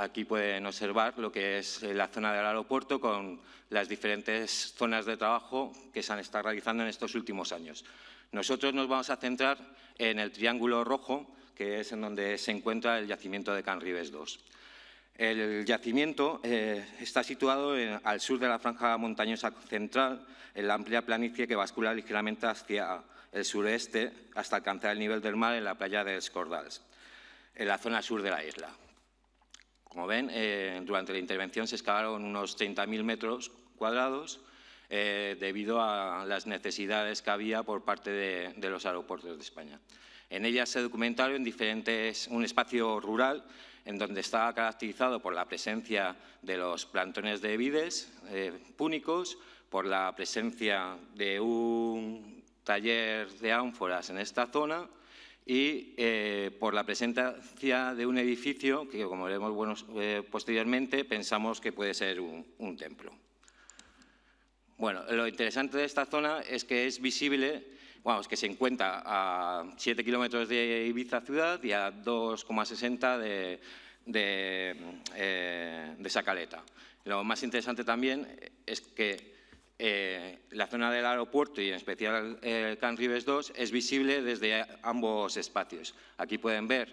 Aquí pueden observar lo que es eh, la zona del aeropuerto con las diferentes zonas de trabajo que se han estado realizando en estos últimos años. Nosotros nos vamos a centrar en el triángulo rojo, que es en donde se encuentra el yacimiento de Canribes II. El yacimiento eh, está situado al sur de la franja montañosa central, en la amplia planicie que bascula ligeramente hacia el sureste hasta alcanzar el nivel del mar en la playa de Escordals, en la zona sur de la isla. Como ven, eh, durante la intervención se excavaron unos 30.000 metros cuadrados eh, debido a las necesidades que había por parte de, los aeropuertos de España. En ellas se documentaron diferentes, un espacio rural en donde estaba caracterizado por la presencia de los plantones de vides eh, púnicos, por la presencia de un taller de ánforas en esta zona y eh, por la presencia de un edificio que, como veremos eh, posteriormente, pensamos que puede ser un, templo. Bueno, lo interesante de esta zona es que es visible, vamos que se encuentra a 7 kilómetros de Ibiza ciudad y a 2,60 de, de, eh, de Sacaleta. Lo más interesante también es que eh, la zona del aeropuerto y en especial el Can Rives 2 es visible desde ambos espacios. Aquí pueden ver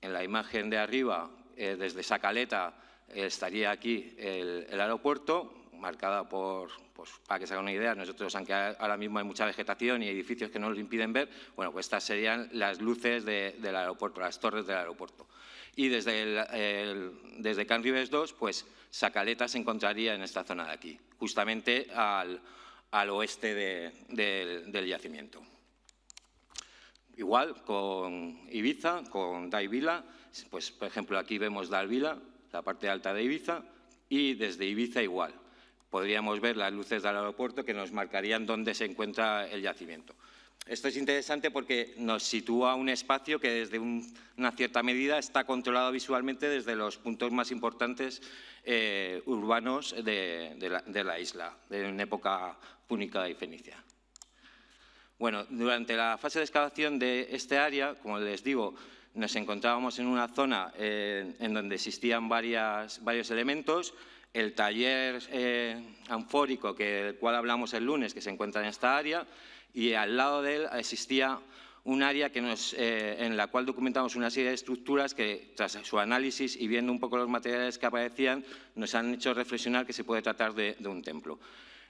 en la imagen de arriba, eh, desde desde caleta, eh, estaría aquí el, aeropuerto, marcada por, pues, para que se hagan una idea, nosotros, aunque ahora mismo hay mucha vegetación y edificios que no lo impiden ver, bueno, pues estas serían las luces del aeropuerto, las torres del aeropuerto. Y desde, el, desde Can Rivers 2, pues Sacaleta se encontraría en esta zona de aquí, justamente al, oeste del yacimiento. Igual con Ibiza, con Daivila, pues por ejemplo aquí vemos Dalvila, la parte alta de Ibiza, y desde Ibiza igual. Podríamos ver las luces del aeropuerto que nos marcarían dónde se encuentra el yacimiento. Esto es interesante porque nos sitúa un espacio que desde una cierta medida está controlado visualmente desde los puntos más importantes eh, urbanos de, de, la, de, la, isla, en época púnica y fenicia. Bueno, durante la fase de excavación de este área, como les digo, nos encontrábamos en una zona eh, en donde existían varios elementos, el taller eh, anfórico que, del cual hablamos el lunes, que se encuentra en esta área, y al lado de él existía un área que eh, en la cual documentamos una serie de estructuras que, tras su análisis y viendo un poco los materiales que aparecían, nos han hecho reflexionar que se puede tratar de, un templo.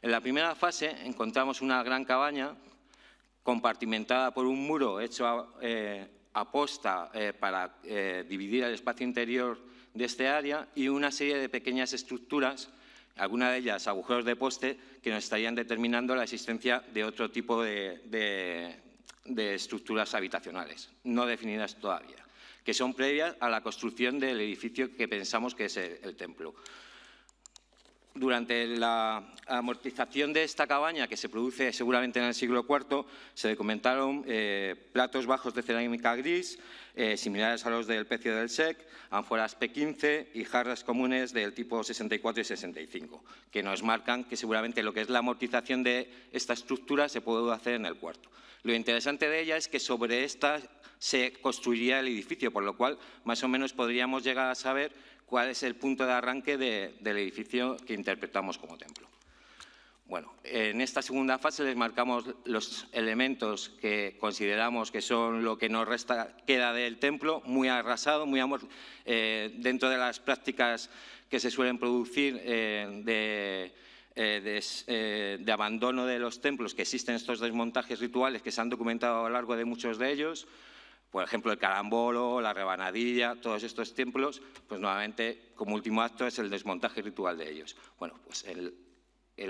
En la primera fase encontramos una gran cabaña compartimentada por un muro hecho a, eh, posta eh, para dividir el espacio interior de este área y una serie de pequeñas estructuras, algunas de ellas agujeros de poste, que nos estarían determinando la existencia de otro tipo de, estructuras habitacionales, no definidas todavía, que son previas a la construcción del edificio que pensamos que es el templo durante la amortización de esta cabaña, que se produce seguramente en el siglo IV, se documentaron eh, platos bajos de cerámica gris, eh, similares a los del pecio del SEC, ánforas P15 y jarras comunes del tipo 64 y 65, que nos marcan que seguramente lo que es la amortización de esta estructura se pudo hacer en el cuarto. Lo interesante de ella es que sobre esta se construiría el edificio, por lo cual más o menos podríamos llegar a saber cuál es el punto de arranque del edificio que interpretamos como templo. Bueno, en esta segunda fase les marcamos los elementos que consideramos que son lo que nos resta, queda del templo, muy arrasado, muy eh, dentro de las prácticas que se suelen producir eh, eh, eh, de, abandono de los templos, que existen estos desmontajes rituales que se han documentado a lo largo de muchos de ellos, por ejemplo, el carambolo, la rebanadilla, todos estos templos, pues nuevamente como último acto es el desmontaje ritual de ellos. Bueno, pues en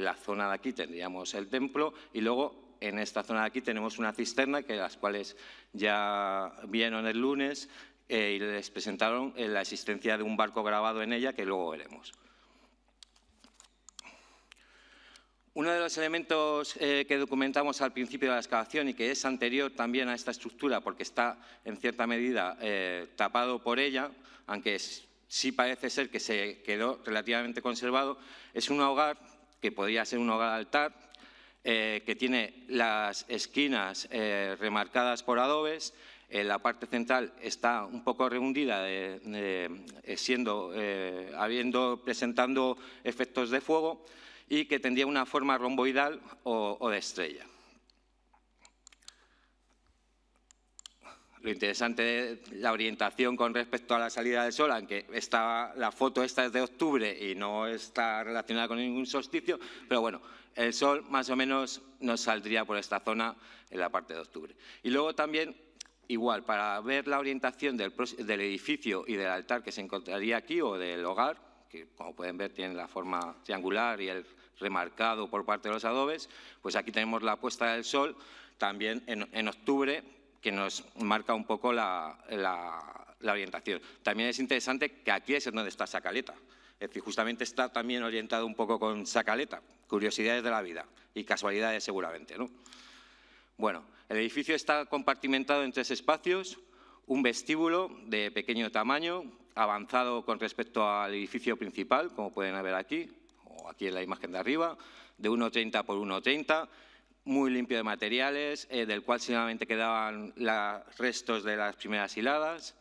la zona de aquí tendríamos el templo y luego en esta zona de aquí tenemos una cisterna que las cuales ya vieron el lunes eh, y les presentaron eh, la existencia de un barco grabado en ella que luego veremos. Uno de los elementos eh, que documentamos al principio de la excavación y que es anterior también a esta estructura, porque está en cierta medida eh, tapado por ella, aunque sí parece ser que se quedó relativamente conservado, es un hogar que podría ser un hogar altar, eh, que tiene las esquinas remarcadas por adobes. la parte central está un poco rehundida, siendo, habiendo, presentando efectos de fuego y que tendría una forma romboidal o, de estrella. lo interesante de la orientación con respecto a la salida del sol, aunque la foto esta es de octubre y no está relacionada con ningún solsticio, pero bueno, el sol más o menos nos saldría por esta zona en la parte de octubre. Y luego también, igual, para ver la orientación del edificio y del altar que se encontraría aquí o del hogar, que como pueden ver tienen la forma triangular y el remarcado por parte de los adobes, pues aquí tenemos la puesta del sol también en, octubre, que nos marca un poco la, orientación. También es interesante que aquí es donde está Sacaleta. Es decir, justamente está también orientado un poco con Sacaleta. Curiosidades de la vida y casualidades seguramente. ¿no? Bueno, el edificio está compartimentado en tres espacios. Un vestíbulo de pequeño tamaño avanzado con respecto al edificio principal, como pueden ver aquí, o aquí en la imagen de arriba, de 1,30 por 1,30, muy limpio de materiales, eh, del cual solamente quedaban los restos de las primeras hiladas.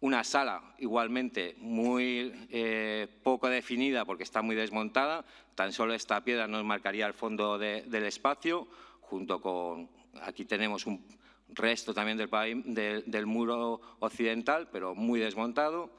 Una sala igualmente muy eh, poco definida porque está muy desmontada, tan solo esta piedra nos marcaría el fondo del espacio, junto con, aquí tenemos un resto también del muro occidental, pero muy desmontado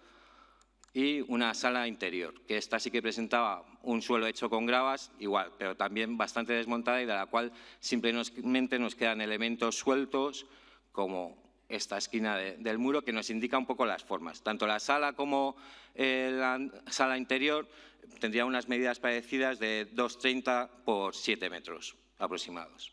y una sala interior, que esta sí que presentaba un suelo hecho con gravas, igual, pero también bastante desmontada y de la cual simplemente nos quedan elementos sueltos como esta esquina del muro que nos indica un poco las formas. Tanto la sala como eh, la sala interior tendrían unas medidas parecidas de 2,30 por 7 metros aproximados.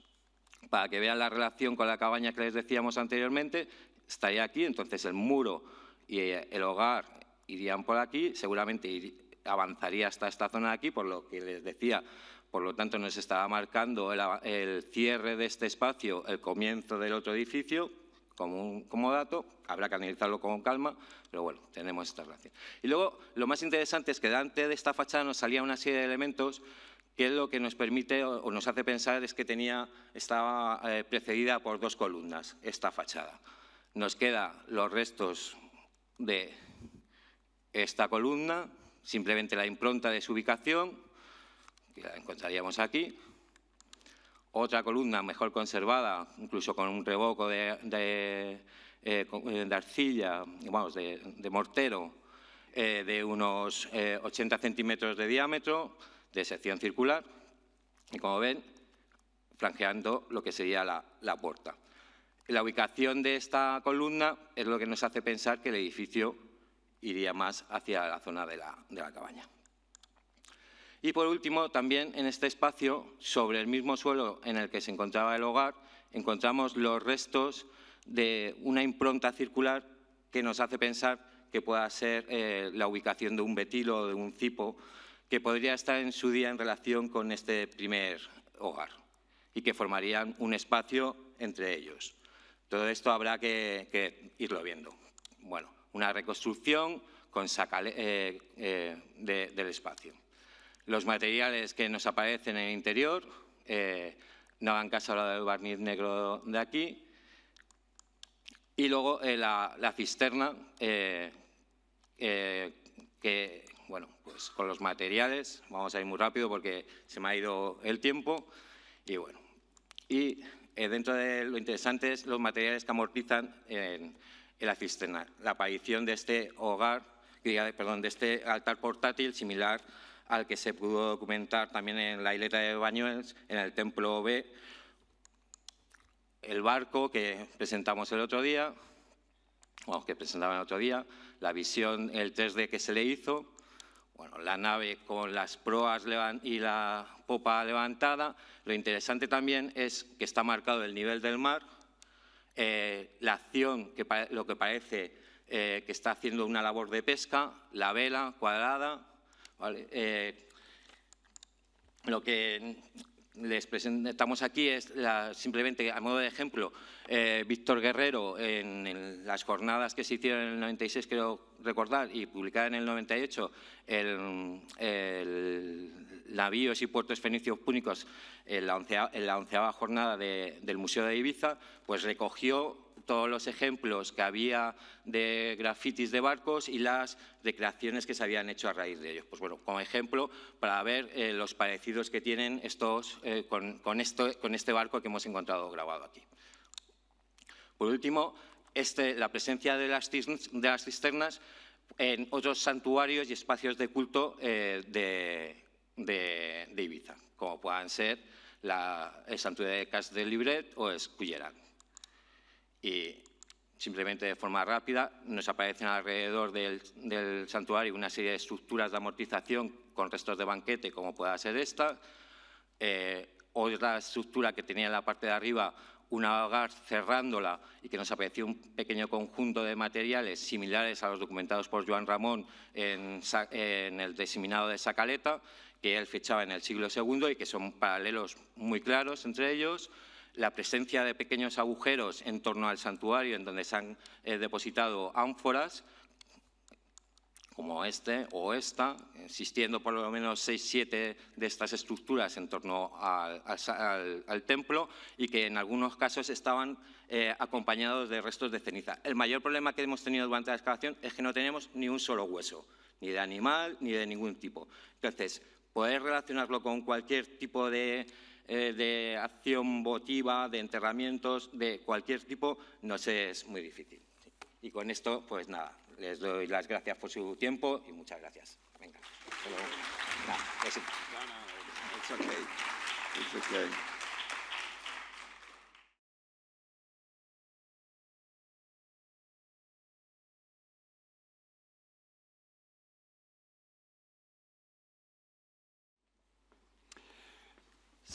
Para que vean la relación con la cabaña que les decíamos anteriormente, estaría aquí, entonces el muro y eh, el hogar irían por aquí, seguramente avanzaría hasta esta zona de aquí, por lo que les decía. Por lo tanto, nos estaba marcando el, cierre de este espacio, el comienzo del otro edificio, como, como dato, habrá que analizarlo con calma, pero bueno, tenemos esta relación. Y luego, lo más interesante es que delante de esta fachada nos salía una serie de elementos que es lo que nos permite o nos hace pensar es que tenía, estaba eh, precedida por dos columnas, esta fachada. Nos quedan los restos de esta columna, simplemente la impronta de su ubicación, que la encontraríamos aquí. Otra columna mejor conservada, incluso con un revoco eh, de, arcilla, de, mortero, eh, de unos 80 eh, centímetros de diámetro, de sección circular, y como ven, flanqueando lo que sería la, la puerta. La ubicación de esta columna es lo que nos hace pensar que el edificio iría más hacia la zona de la, cabaña. Y por último, también en este espacio, sobre el mismo suelo en el que se encontraba el hogar, encontramos los restos de una impronta circular que nos hace pensar que pueda ser eh, la ubicación de un betilo o de un cipo que podría estar en su día en relación con este primer hogar y que formarían un espacio entre ellos. Todo esto habrá que, que irlo viendo. Bueno, una reconstrucción con sacale, eh, eh, del espacio. Los materiales que nos aparecen en el interior, eh, no hagan caso el del barniz negro de aquí, y luego eh, la, la, cisterna, que, bueno, pues con los materiales, vamos a ir muy rápido porque se me ha ido el tiempo, y bueno, y dentro de lo interesante es los materiales que amortizan en la La aparición de este hogar, perdón, de este altar portátil similar al que se pudo documentar también en la isleta de Bañuel en el templo B, el barco que presentamos el otro día, bueno, que presentaban el otro día, la visión, el 3D que se le hizo, bueno, la nave con las proas y la popa levantada. Lo interesante también es que está marcado el nivel del mar, eh, la acción, que lo que parece eh, que está haciendo una labor de pesca, la vela cuadrada, eh, lo que les presentamos aquí es simplemente, a modo de ejemplo, Víctor Guerrero en, las jornadas que se hicieron en el 96, creo recordar, y publicada en el 98, el navíos y puertos fenicios púnicos en la, onceava jornada del Museo de Ibiza, pues recogió todos los ejemplos que había de grafitis de barcos y las recreaciones que se habían hecho a raíz de ellos. Pues bueno, como ejemplo, para ver eh, los parecidos que tienen estos, eh, con, este barco que hemos encontrado grabado aquí. Por último, este, la presencia de las, cisternas en otros santuarios y espacios de culto eh, de, de, Ibiza, como puedan ser el santuario de Cas del Libret o Escullera. Y simplemente de forma rápida, nos aparecen alrededor del, santuario una serie de estructuras de amortización con restos de banquete, como pueda ser esta. Eh, otra estructura que tenía en la parte de arriba una hogar cerrándola y que nos apareció un pequeño conjunto de materiales similares a los documentados por Joan Ramón en, el diseminado de Sacaleta, que él fechaba en el siglo II y que son paralelos muy claros entre ellos, la presencia de pequeños agujeros en torno al santuario en donde se han eh, depositado ánforas, como este o esta, existiendo por lo menos seis, siete de estas estructuras en torno al, templo y que en algunos casos estaban eh, acompañados de restos de ceniza. El mayor problema que hemos tenido durante la excavación es que no tenemos ni un solo hueso, ni de animal ni de ningún tipo. Entonces, Poder relacionarlo con cualquier tipo de, eh, de acción votiva, de enterramientos, de cualquier tipo, no sé, es muy difícil. Y con esto, pues nada, les doy las gracias por su tiempo y muchas gracias.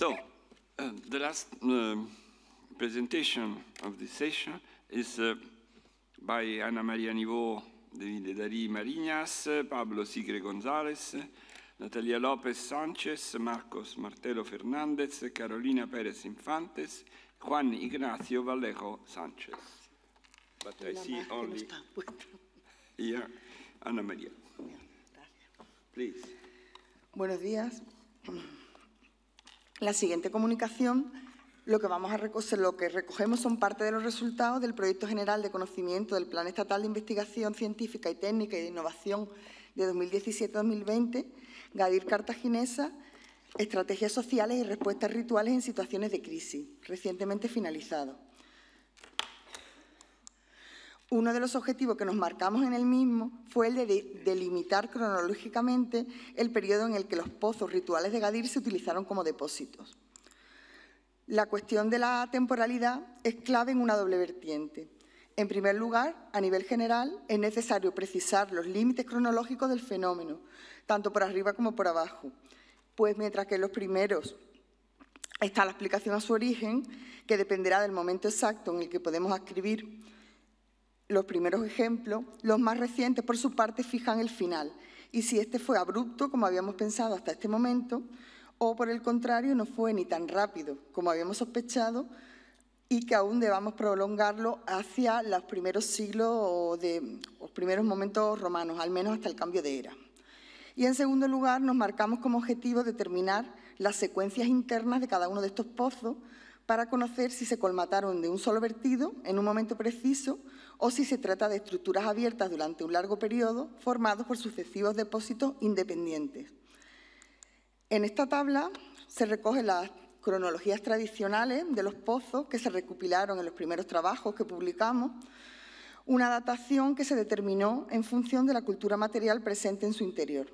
So, uh, the last um, presentation of this session is uh, by Ana Maria Nivó, David Dari Marinas, Pablo Sigre Gonzalez, Natalia López Sánchez, Marcos Martelo Fernández, Carolina Pérez Infantes, Juan Ignacio Vallejo Sánchez. But I see only here Ana María. Please. Buenos días. la siguiente comunicación lo que vamos a recoger, lo que recogemos son parte de los resultados del proyecto general de conocimiento del Plan Estatal de Investigación Científica y Técnica y de Innovación de 2017-2020, Gadir Cartaginesa, Estrategias Sociales y Respuestas Rituales en Situaciones de Crisis, recientemente finalizado. Uno de los objetivos que nos marcamos en el mismo fue el de delimitar cronológicamente el periodo en el que los pozos rituales de Gadir se utilizaron como depósitos. La cuestión de la temporalidad es clave en una doble vertiente. En primer lugar, a nivel general, es necesario precisar los límites cronológicos del fenómeno, tanto por arriba como por abajo, pues mientras que en los primeros está la explicación a su origen, que dependerá del momento exacto en el que podemos escribir. Los primeros ejemplos, los más recientes por su parte, fijan el final. Y si este fue abrupto, como habíamos pensado hasta este momento, o por el contrario, no fue ni tan rápido como habíamos sospechado, y que aún debamos prolongarlo hacia los primeros siglos o de los primeros momentos romanos, al menos hasta el cambio de era. Y en segundo lugar, nos marcamos como objetivo determinar las secuencias internas de cada uno de estos pozos para conocer si se colmataron de un solo vertido en un momento preciso o si se trata de estructuras abiertas durante un largo periodo formados por sucesivos depósitos independientes. En esta tabla se recogen las cronologías tradicionales de los pozos que se recopilaron en los primeros trabajos que publicamos, una datación que se determinó en función de la cultura material presente en su interior.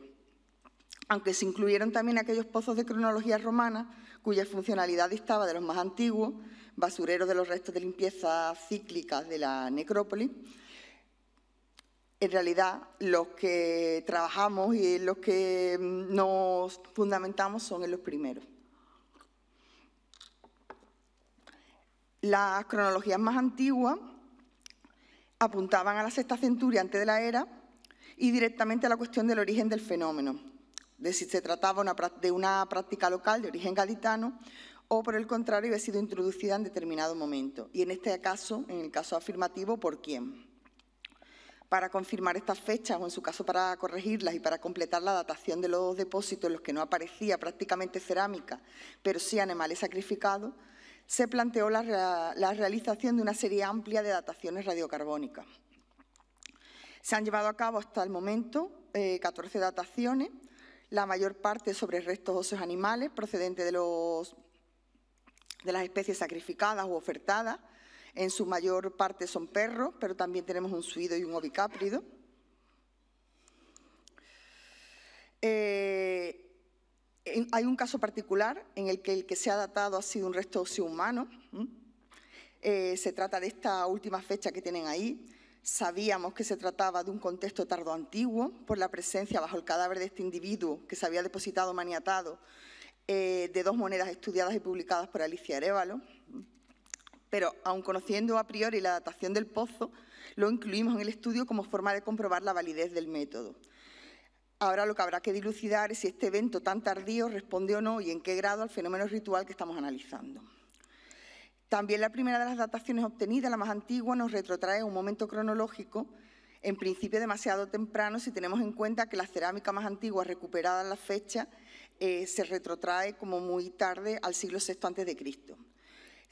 Aunque se incluyeron también aquellos pozos de cronología romana, cuya funcionalidad distaba de los más antiguos, basureros de los restos de limpieza cíclica de la necrópolis, en realidad los que trabajamos y los que mm, nos fundamentamos son en los primeros. Las cronologías más antiguas apuntaban a la sexta centuria antes de la era y directamente a la cuestión del origen del fenómeno, de si se trataba de una práctica local de origen gaditano o por el contrario había sido introducida en determinado momento, y en este caso, en el caso afirmativo, por quién. Para confirmar estas fechas, o en su caso para corregirlas y para completar la datación de los depósitos en los que no aparecía prácticamente cerámica, pero sí animales sacrificados, se planteó la, realización de una serie amplia de dataciones radiocarbónicas. Se han llevado a cabo hasta el momento 14 eh, dataciones, la mayor parte sobre restos óseos animales procedentes de los de las especies sacrificadas u ofertadas. En su mayor parte son perros, pero también tenemos un suido y un ovicáprido. Eh, hay un caso particular en el que el que se ha datado ha sido un resto óseo humano. Eh, se trata de esta última fecha que tienen ahí. Sabíamos que se trataba de un contexto tardo antiguo, por la presencia bajo el cadáver de este individuo que se había depositado maniatado eh, de dos monedas estudiadas y publicadas por Alicia Arevalo. Pero, aun conociendo a priori la datación del pozo, lo incluimos en el estudio como forma de comprobar la validez del método. Ahora lo que habrá que dilucidar es si este evento tan tardío responde o no y en qué grado al fenómeno ritual que estamos analizando. También la primera de las dataciones obtenidas, la más antigua, nos retrotrae a un momento cronológico, en principio demasiado temprano si tenemos en cuenta que la cerámica más antigua recuperada en la fecha eh, se retrotrae como muy tarde al siglo VI Cristo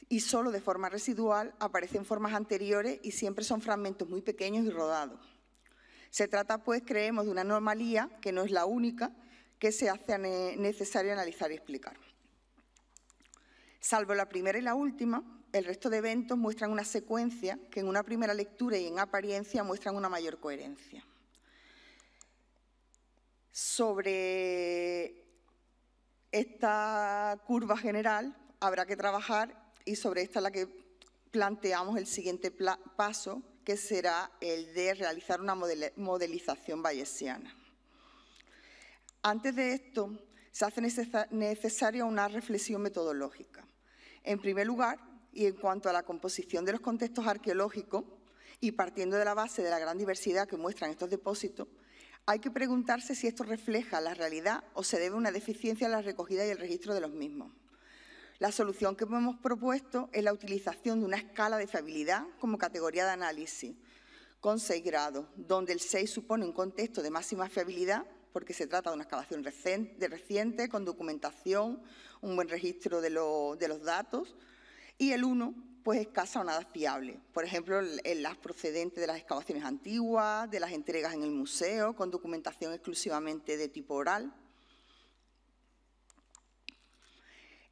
Y solo de forma residual aparecen formas anteriores y siempre son fragmentos muy pequeños y rodados. Se trata, pues, creemos, de una anomalía que no es la única que se hace necesario analizar y explicar. Salvo la primera y la última, el resto de eventos muestran una secuencia que en una primera lectura y en apariencia muestran una mayor coherencia. Sobre esta curva general habrá que trabajar y sobre esta la que planteamos el siguiente paso, que será el de realizar una modelización bayesiana. Antes de esto, se hace necesaria una reflexión metodológica. En primer lugar, y en cuanto a la composición de los contextos arqueológicos, y partiendo de la base de la gran diversidad que muestran estos depósitos, hay que preguntarse si esto refleja la realidad o se debe a una deficiencia en la recogida y el registro de los mismos. La solución que hemos propuesto es la utilización de una escala de fiabilidad como categoría de análisis, con seis grados, donde el 6 supone un contexto de máxima fiabilidad, porque se trata de una excavación reciente, reciente con documentación, un buen registro de, los datos, y el 1 pues escasa o nada fiable. Por ejemplo, las procedentes de las excavaciones antiguas, de las entregas en el museo, con documentación exclusivamente de tipo oral.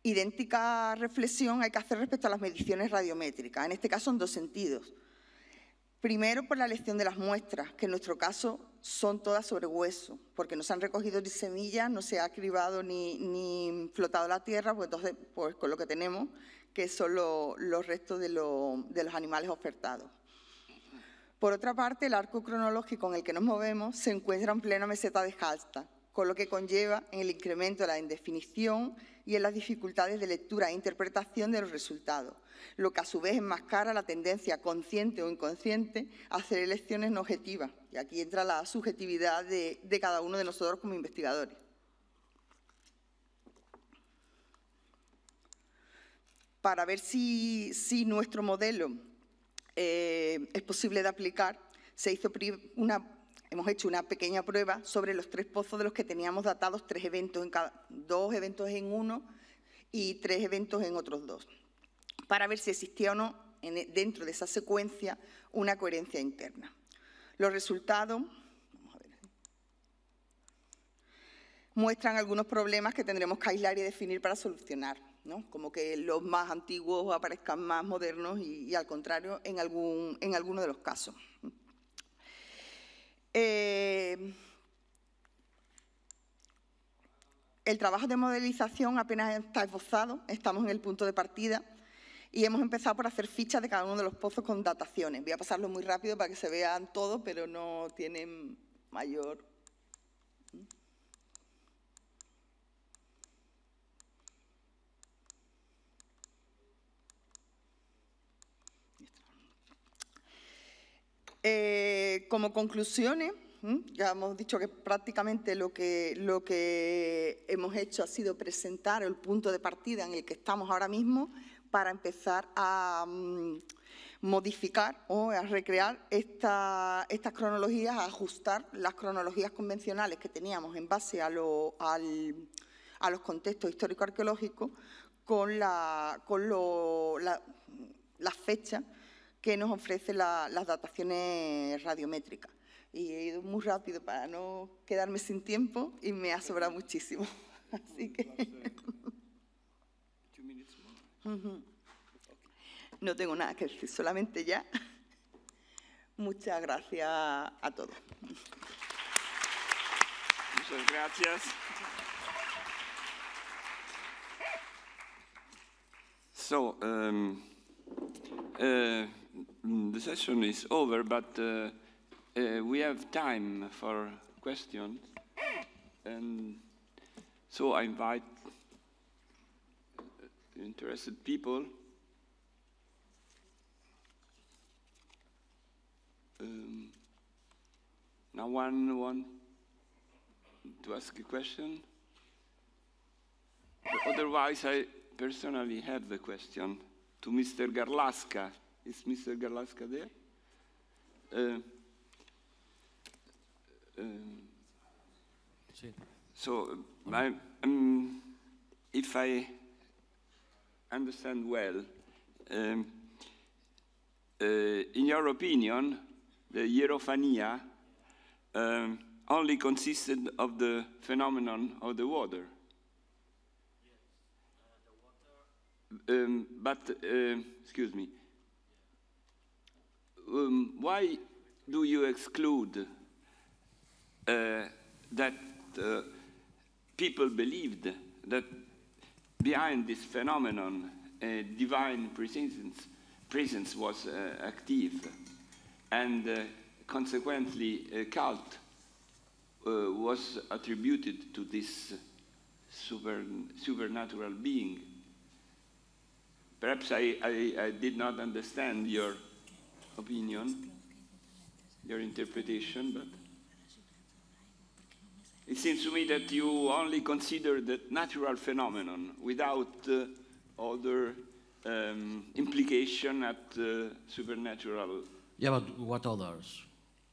Idéntica reflexión hay que hacer respecto a las mediciones radiométricas, en este caso en dos sentidos. Primero, por la elección de las muestras, que en nuestro caso son todas sobre hueso, porque no se han recogido ni semillas, no se ha cribado ni, flotado la tierra, pues entonces, pues con lo que tenemos, que son los restos de, los animales ofertados. Por otra parte, el arco cronológico en el que nos movemos se encuentra en plena meseta de descalza, con lo que conlleva en el incremento de la indefinición y en las dificultades de lectura e interpretación de los resultados, lo que a su vez enmascara la tendencia consciente o inconsciente a hacer elecciones no objetivas. Y aquí entra la subjetividad de cada uno de nosotros como investigadores. para ver si, nuestro modelo eh, es posible de aplicar, se hizo una, hemos hecho una pequeña prueba sobre los tres pozos de los que teníamos datados tres eventos en cada, dos eventos en uno y tres eventos en otros dos, para ver si existía o no dentro de esa secuencia una coherencia interna. Los resultados muestran algunos problemas que tendremos que aislar y definir para solucionar. Como que los más antiguos aparezcan más modernos y, al contrario en, algún, en alguno de los casos. Eh, el trabajo de modelización apenas está esbozado, estamos en el punto de partida y hemos empezado por hacer fichas de cada uno de los pozos con dataciones. Voy a pasarlo muy rápido para que se vean todos, pero no tienen mayor... Eh, como conclusiones, ya hemos dicho que prácticamente lo que, hemos hecho ha sido presentar el punto de partida en el que estamos ahora mismo para empezar a mm, modificar o a recrear estas cronologías, a ajustar las cronologías convencionales que teníamos en base a, los contextos histórico-arqueológicos con, las fechas que nos ofrece las dataciones radiométricas. Y he ido muy rápido para no quedarme sin tiempo y me ha sobrado muchísimo. Así que... No tengo nada que decir, solamente ya. Muchas gracias a todos. Muchas gracias. So, um, eh, the session is over, but uh, uh, we have time for questions. And so I invite interested people. Um, now one wants to ask a question? otherwise, I personally have the question to Mr. Garlaska. Is Mr. Garlaska there? Uh, uh so um, um, if I understand well, um, uh, in your opinion, the Hierophania um, only consisted of the phenomenon of the water. Yes. Uh, the water. Um, but, uh, excuse me, um, why do you exclude uh, that uh, people believed that behind this phenomenon uh, divine presence, presence was uh, active and uh, consequently a cult uh, was attributed to this super, supernatural being. Perhaps I, I, I did not understand your opinion, your interpretation, but it seems to me that you only consider the natural phenomenon without uh, other um, implication at uh, supernatural. Yeah, but what others?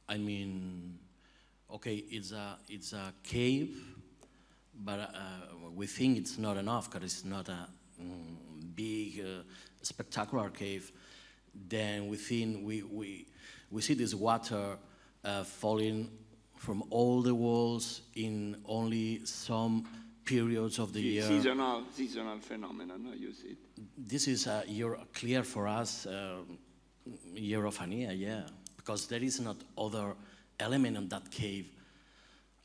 I mean, okay, it's a it's a cave, but uh, we think it's not enough because it's not a mm, big uh, spectacular cave then within we, we, we see this water uh, falling from all the walls in only some periods of the year. Seasonal, seasonal phenomenon, no, you see. This is a year clear for us, uh, year of Ania, yeah, because there is not other element in that cave.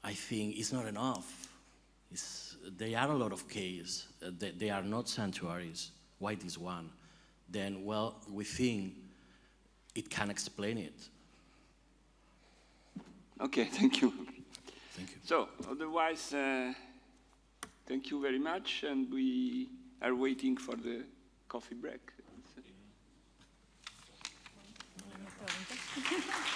I think it's not enough. It's, there are a lot of caves. Uh, they, they are not sanctuaries. Why this one? then well, we think it can explain it. Okay, thank you. Thank you. So, otherwise, uh, thank you very much, and we are waiting for the coffee break.